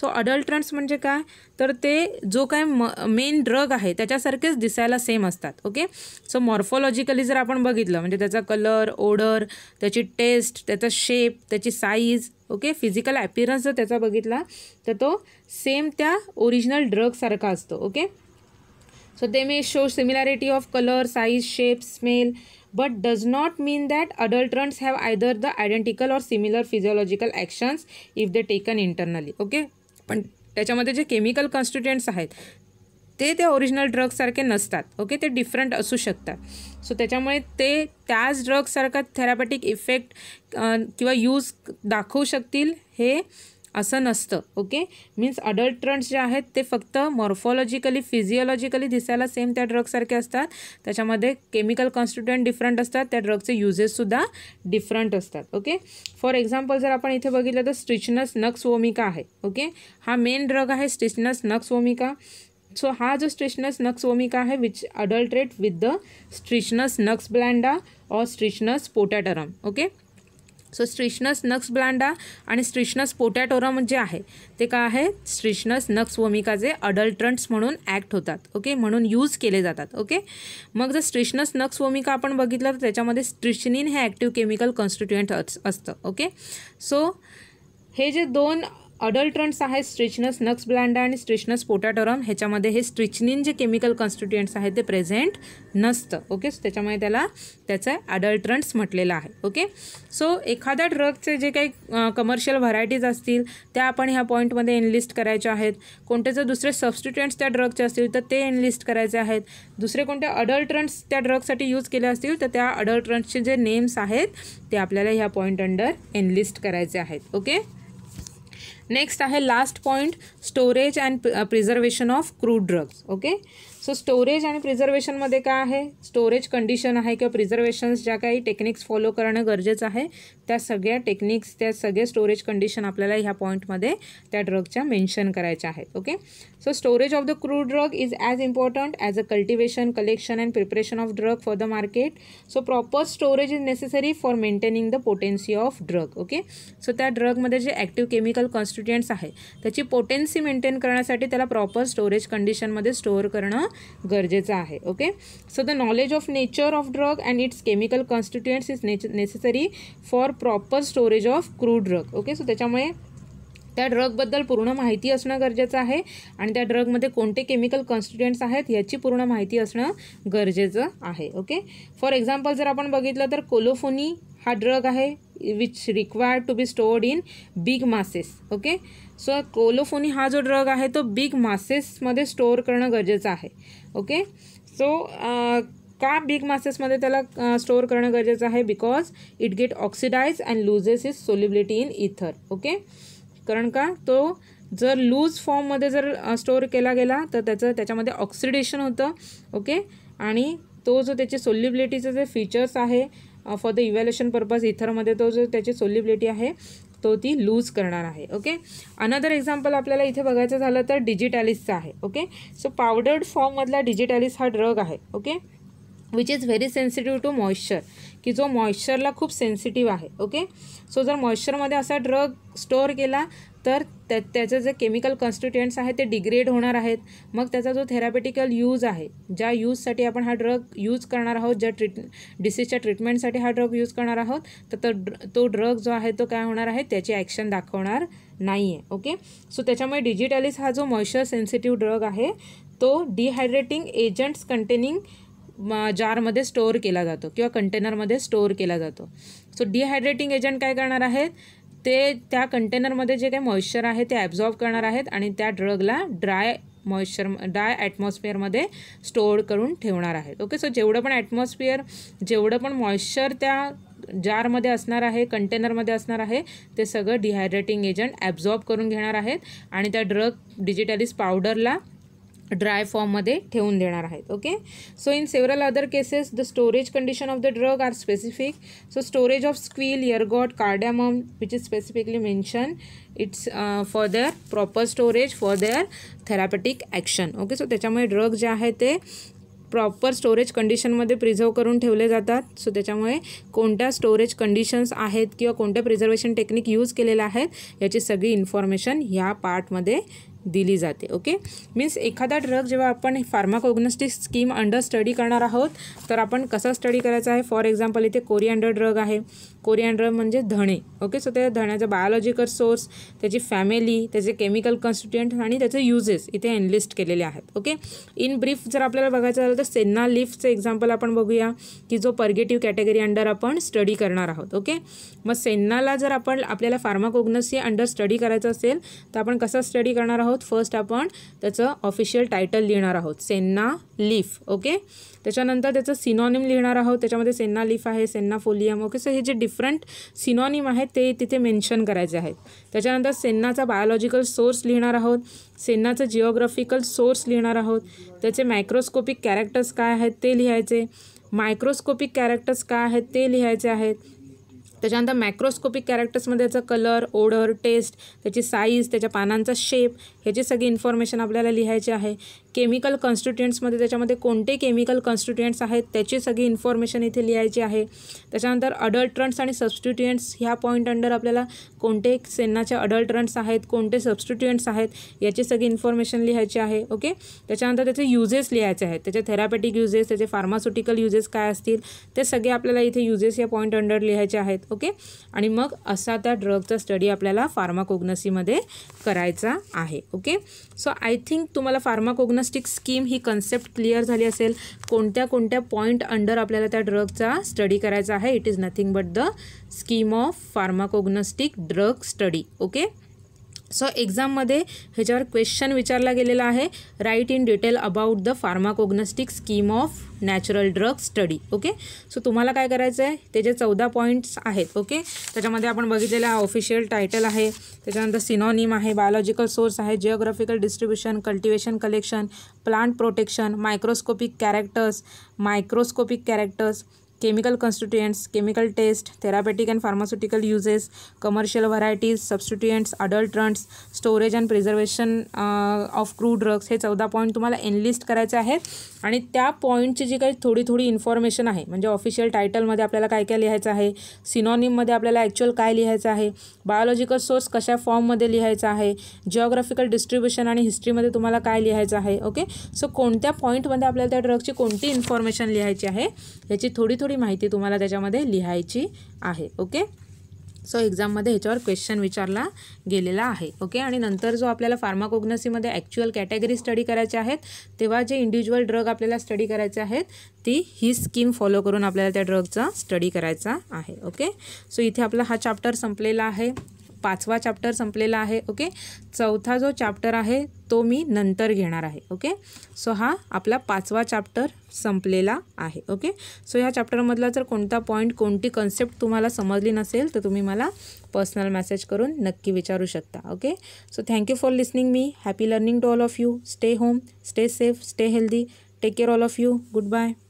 so adulterants म्हणजे काय तर ते जो काय म मेन ड्रग आहे त्याच्यासारखेच दिसायला सेम असतात ओके सो मॉर्फॉलॉजिकली जर आपण बघितलं म्हणजे त्याचा कलर ओडर त्याची टेस्ट त्याचा शेप त्याची साईज ओके फिजिकल ॲपिअरन्स जर त्याचा बघितला तर तो सेम त्या ओरिजिनल ड्रगसारखा असतो okay so they may show similarity of colour size shape smell but does not mean that adulterants have either the identical or similar physiological actions if they taken internally okay पण त्याच्यामध्ये जे chemical constituents आहेत ते त्या original ड्रग्ससारखे नसतात okay ते different असू शकतात सो त्याच्यामुळे ते त्याच ड्रग्ससारखा थेरापॅटिक इफेक्ट किंवा यूज दाखवू शकतील हे असं नसतं ओके मीन्स अडल्ट जे आहेत ते फक्त मॉर्फॉलॉजिकली फिजिओलॉजिकली दिसायला सेम त्या ड्रगसारखे असतात त्याच्यामध्ये केमिकल कॉन्स्टिट्युंट डिफरंट असतात त्या ड्रगचे युजेससुद्धा डिफरंट असतात ओके फॉर एक्झाम्पल जर आपण इथे बघितलं तर स्ट्रिचनस नक्स वोमिका आहे ओके हा मेन ड्रग आहे स्ट्रिचनस नक्स वोमिका सो हा जो स्ट्रिशनस नक्स वोमिका आहे which adulterate with the Strychnos nux blanda or Strychnos potatorum okay so Strychnos nux blanda आणि स्ट्रिशनस पोटॅटोरम जे आहे ते काय आहे स्ट्रिशनस नक्स वोमिकाचे अडल्ट्रंट्स म्हणून ॲक्ट होतात ओके म्हणून यूज केले जातात ओके मग जर स्ट्रिशनस नक्स वोमिका आपण बघितलं तर त्याच्यामध्ये स्ट्रिशनिन हे ॲक्टिव्ह केमिकल कॉन्स्टिट्युएंट असतं ओके सो हे जे दोन अडल्ट्रंट्स आहेत स्ट्रिचनस नक्स ब्लँडा आणि स्ट्रिचनस पोटॅटोरम ह्याच्यामध्ये हे स्ट्रिचनिन जे केमिकल कॉन्स्टिट्युएंट्स आहेत ते प्रेझेंट नसतं ओके त्याच्यामुळे त्याला त्याचं अडल्ट्रंट्स म्हटलेलं आहे ओके सो एखाद्या ड्रगचे जे काही कमर्शियल व्हरायटीज असतील त्या आपण ह्या पॉईंटमध्ये एनलिस्ट करायच्या आहेत कोणते जर दुसरे सबस्टिट्युएंट्स त्या ड्रगचे असतील तर ते एनलिस्ट करायचे आहेत दुसरे कोणते अडल्ट्रंट्स त्या ड्रगसाठी यूज केले असतील तर त्या अडल्ट्रंट्सचे जे नेम्स आहेत ते आपल्याला ह्या पॉईंट अंडर एनलिस्ट करायचे आहेत ओके नेक्स्ट आहे last point storage and preservation of crude drugs okay so storage आणि प्रिझर्वेशनमध्ये काय आहे स्टोरेज कंडिशन आहे किंवा प्रिझर्वेशन्स ज्या काही टेक्निक्स फॉलो करणं गरजेचं आहे त्या सगळ्या टेक्निक्स त्या सगळ्या स्टोरेज कंडिशन आपल्याला ह्या पॉईंटमध्ये त्या ड्रगच्या मेन्शन करायच्या आहेत okay so storage of the crude drug is as important as a cultivation collection and preparation of drug for the market so proper storage is necessary for maintaining the potency of drug okay so त्या ड्रगमध्ये जे active chemical constituents आहे त्याची potency maintain करण्यासाठी त्याला proper storage कंडिशनमध्ये store करणं गरजेचं आहे okay so the knowledge of nature of drug and its chemical constituents is necessary for proper storage of crude drug okay so त्याच्यामुळे त्या ड्रगबद्दल पूर्ण माहिती असणं गरजेचं आहे आणि त्या ड्रगमध्ये कोणते केमिकल कॉन्स्टिट्युएंट्स आहेत याची पूर्ण माहिती असणं गरजेचं आहे ओके फॉर एक्झाम्पल जर आपण बघितलं तर कोलोफोनी हा ड्रग आहे which required to be stored in big masses okay so colophony हा जो ड्रग आहे तो बिग मासेसमध्ये स्टोअर करणं गरजेचं आहे ओके सो का बिग मासेसमध्ये त्याला स्टोअर करणं गरजेचं आहे because it get oxidise and loses is solubility in ether okay कारण का तो जर लूज फॉर्ममध्ये जर स्टोअर केला गेला तर त्याचं त्याच्यामध्ये ऑक्सिडेशन होतं ओके आणि तो जो त्याचे सोल्युबिलिटीचं जे फीचर्स आहे फॉर द इव्हॅल्युएशन पर्पज इथरमध्ये तो जो त्याची सोल्युबिलिटी आहे तो ती लूज करणार आहे ओके अनदर एक्झाम्पल आपल्याला इथे बघायचं झालं तर डिजिटॅलिसचा आहे ओके सो पावडर्ड फॉर्ममधला डिजिटॅलिस हा ड्रग आहे okay which is very sensitive to moisture की जो मॉइश्चरला खूप सेन्सिटिव्ह आहे ओके सो जर मॉइश्चरमध्ये असा ड्रग स्टोअर केला तर त्या त्याचे जे केमिकल कॉन्स्टिट्युएंट्स आहेत ते डिग्रेड होणार आहेत मग त्याचा जो थेरापेटिकल यूज आहे ज्या यूजसाठी आपण हा ड्रग यूज करणार आहोत ज्या ट्रीट डिसीजच्या ट्रीटमेंटसाठी हा ड्रग यूज करणार आहोत तर तो तो ड्रग जो आहे तो काय होणार आहे त्याची ॲक्शन दाखवणार नाही आहे ओके सो त्याच्यामुळे डिजिटॅलिस हा जो मॉइश्चर सेन्सिटिव्ह ड्रग आहे तो डिहायड्रेटिंग एजंट्स कंटेनिंग म जारमध्ये स्टोअर केला जातो किंवा कंटेनरमध्ये स्टोअर केला जातो सो डिहायड्रेटिंग एजंट काय करणार आहेत ते त्या कंटेनरमध्ये जे काही मॉइश्चर आहे ते ॲब्झॉर्ब करणार आहेत आणि त्या ड्रगला ड्राय मॉइश्चर ड्राय ॲटमॉस्फिअरमध्ये स्टोअर करून ठेवणार आहेत ओके सो जेवढं पण ॲटमॉस्फिअर जेवढं पण मॉइश्चर त्या जारमध्ये असणार आहे कंटेनरमध्ये असणार आहे ते सगळं डिहायड्रेटिंग एजंट ॲब्झॉर्ब करून घेणार आहेत आणि त्या ड्रग डिजिटॅलिस पावडरला ड्राय फॉर्ममध्ये ठेवून देणार आहेत okay so in several other cases the storage condition of the drug are specific so storage of squill ergot cardamom which is specifically mention its for their proper storage for their therapeutic action okay so त्याच्यामुळे drug जे आहे ते proper storage कंडिशनमध्ये preserve करून ठेवले जातात so त्याच्यामुळे कोणत्या स्टोरेज कंडिशन्स आहेत किंवा कोणत्या प्रिझर्वेशन टेक्निक यूज केलेल्या आहेत याची सगळी इन्फॉर्मेशन ह्या पार्टमध्ये दिली जाते ओके मीन्स एखादा ड्रग जेव्हा आपण फार्माकोग्नोस्टिक स्कीम अंडर स्टडी करणार आहोत तर आपण कसा स्टडी करायचा आहे फॉर एक्झाम्पल इथे कोरियांडर ड्रग आहे कोरिअँड्र म्हणजे धणे ओके सो त्या धण्याचा बायोलॉजिकल सोर्स त्याची फॅमिली त्याचे केमिकल कॉन्स्टिट्युएंट आणि त्याचे युजेस इथे एनलिस्ट केलेले आहेत ओके इन ब्रीफ जर आपल्याला बघायचं झालं तर सेन्ना लिफ्टचं एक्झाम्पल आपण बघूया की जो पर्गेटिव्ह कॅटेगरी अंडर आपण स्टडी करणार आहोत ओके मग सेन्नाला जर आपण आपल्याला फार्माकोग्नसी अंडर स्टडी करायचं असेल तर आपण कसा स्टडी करणार आहोत फर्स्ट आपण त्याचं ऑफिशियल टायटल लिहिणार आहोत सेन्ना लीफ ओके त्याच्यानंतर त्याचं सिनॉनिम लिहिणार आहोत त्याच्यामध्ये सेन्ना लिफ आहे सेन्ना फोलियम ओके सो हे जे डिफ डिफरंट सिनॉनिम आहेत ते तिथे मेन्शन करायचे आहेत त्याच्यानंतर सेन्नाचा बायोलॉजिकल सोर्स लिहिणार आहोत सेन्नाचं जिओग्राफिकल सोर्स लिहिणार आहोत त्याचे मायक्रोस्कोपिक कॅरेक्टर्स काय आहेत ते लिहायचे मायक्रोस्कोपिक कॅरेक्टर्स काय आहेत ते लिहायचे आहेत त्याच्यानंतर मॅक्रोस्कोपिक कॅरेक्टर्समध्ये त्याचा कलर ओडर टेस्ट त्याची साईज त्याच्या पानांचा शेप ह्याची सगळी इन्फॉर्मेशन आपल्याला लिहायची आहे केमिकल कॉन्स्टिट्युएंट्समध्ये त्याच्यामध्ये कोणते केमिकल कॉन्स्टिट्युएंट्स आहेत त्याची सगळी इन्फॉर्मेशन इथे लिहायची आहे त्याच्यानंतर अडल्ट्रंट्स आणि सबस्टिट्युएंट्स ह्या पॉईंट अंडर आपल्याला कोणते सेन्नाचे अडल्ट्रंट्स आहेत कोणते सबस्टिट्युएंट्स आहेत याची सगळी इन्फॉर्मेशन लिहायची आहे ओके त्याच्यानंतर त्याचे युजेस लिहायचे आहेत त्याचे थेरापेटिक युजेस त्याचे फार्मास्युटिकल युजेस काय असतील ते सगळे आपल्याला इथे युजेस या पॉईंट अंडर लिहायचे आहेत ओके आणि मग असा त्या ड्रगचा स्टडी आपल्याला फार्माकोग्नसीमध्ये करायचा आहे ओके सो आय थिंक तुम्हाला फार्माकोग्नस डायग्नोस्टिक स्कीम ही कन्सेप्ट क्लिअर झाली असेल कोणत्या कोणत्या पॉईंट अंडर आपल्याला त्या ड्रगचा स्टडी करायचा आहे it is nothing but the scheme of pharmacognostic drug study okay so एक्झाममध्ये ह्याच्यावर क्वेश्चन विचारला गेलेला आहे right in detail about the pharmacognostic scheme of natural drug study okay so तुम्हाला काय करायचं आहे ते जे चौदा पॉईंट्स आहेत ओके त्याच्यामध्ये आपण बघितलेला ऑफिशियल टायटल आहे त्याच्यानंतर सिनॉनिम आहे बायोलॉजिकल सोर्स आहे geographical distribution cultivation collection plant protection microscopic characters microscopic characters chemical constituents chemical test therapeutic and pharmaceutical uses commercial varieties substituents adulterants storage and preservation of crude drugs हे चौदा point तुम्हाला analyst करायचे आहेत आणि त्या पॉईंटची जी काही थोडी थोडी इन्फॉर्मेशन आहे म्हणजे ऑफिशियल टायटलमध्ये आपल्याला काय काय लिहायचं आहे सिनॉनिममध्ये आपल्याला ॲक्च्युअल काय लिहायचं आहे बायोलॉजिकल सोर्स कशा फॉर्ममध्ये लिहायचं आहे जिओग्राफिकल डिस्ट्रीब्युशन आणि हिस्ट्रीमध्ये तुम्हाला काय लिहायचं आहे ओके सो कोणत्या पॉईंटमध्ये आपल्याला त्या ड्रग्सची कोणती इन्फॉर्मेशन लिहायची आहे याची थोडी थोडी थोडी माहिती तुम्हाला त्याच्यामध्ये लिहायची आहे ओके सो एक्झाममध्ये ह्याच्यावर क्वेश्चन विचारला गेलेला आहे ओके आणि नंतर जो आपल्याला फार्माकोग्नसीमध्ये ॲक्च्युअल कॅटेगरी स्टडी करायचे आहेत तेव्हा जे इंडिव्हिज्युअल ड्रग आपल्याला स्टडी करायचे आहेत ती ही स्कीम फॉलो करून आपल्याला त्या ड्रगचा स्टडी करायचा आहे ओके सो इथे आपला हा चॅप्टर संपलेला आहे पाचवा चॅप्टर संपलेला आहे ओके चौथा जो चॅप्टर आहे तो मी नंतर घेणार आहे ओके सो हा आपला पाचवा चॅप्टर संपलेला आहे ओके सो ह्या चॅप्टरमधला जर कोणता पॉईंट कोणती कन्सेप्ट तुम्हाला समजली नसेल तर तुम्ही मला पर्सनल मेसेज करून नक्की विचारू शकता okay so thank you for listening मी happy learning to all of you stay home stay safe stay healthy take care all of you good bye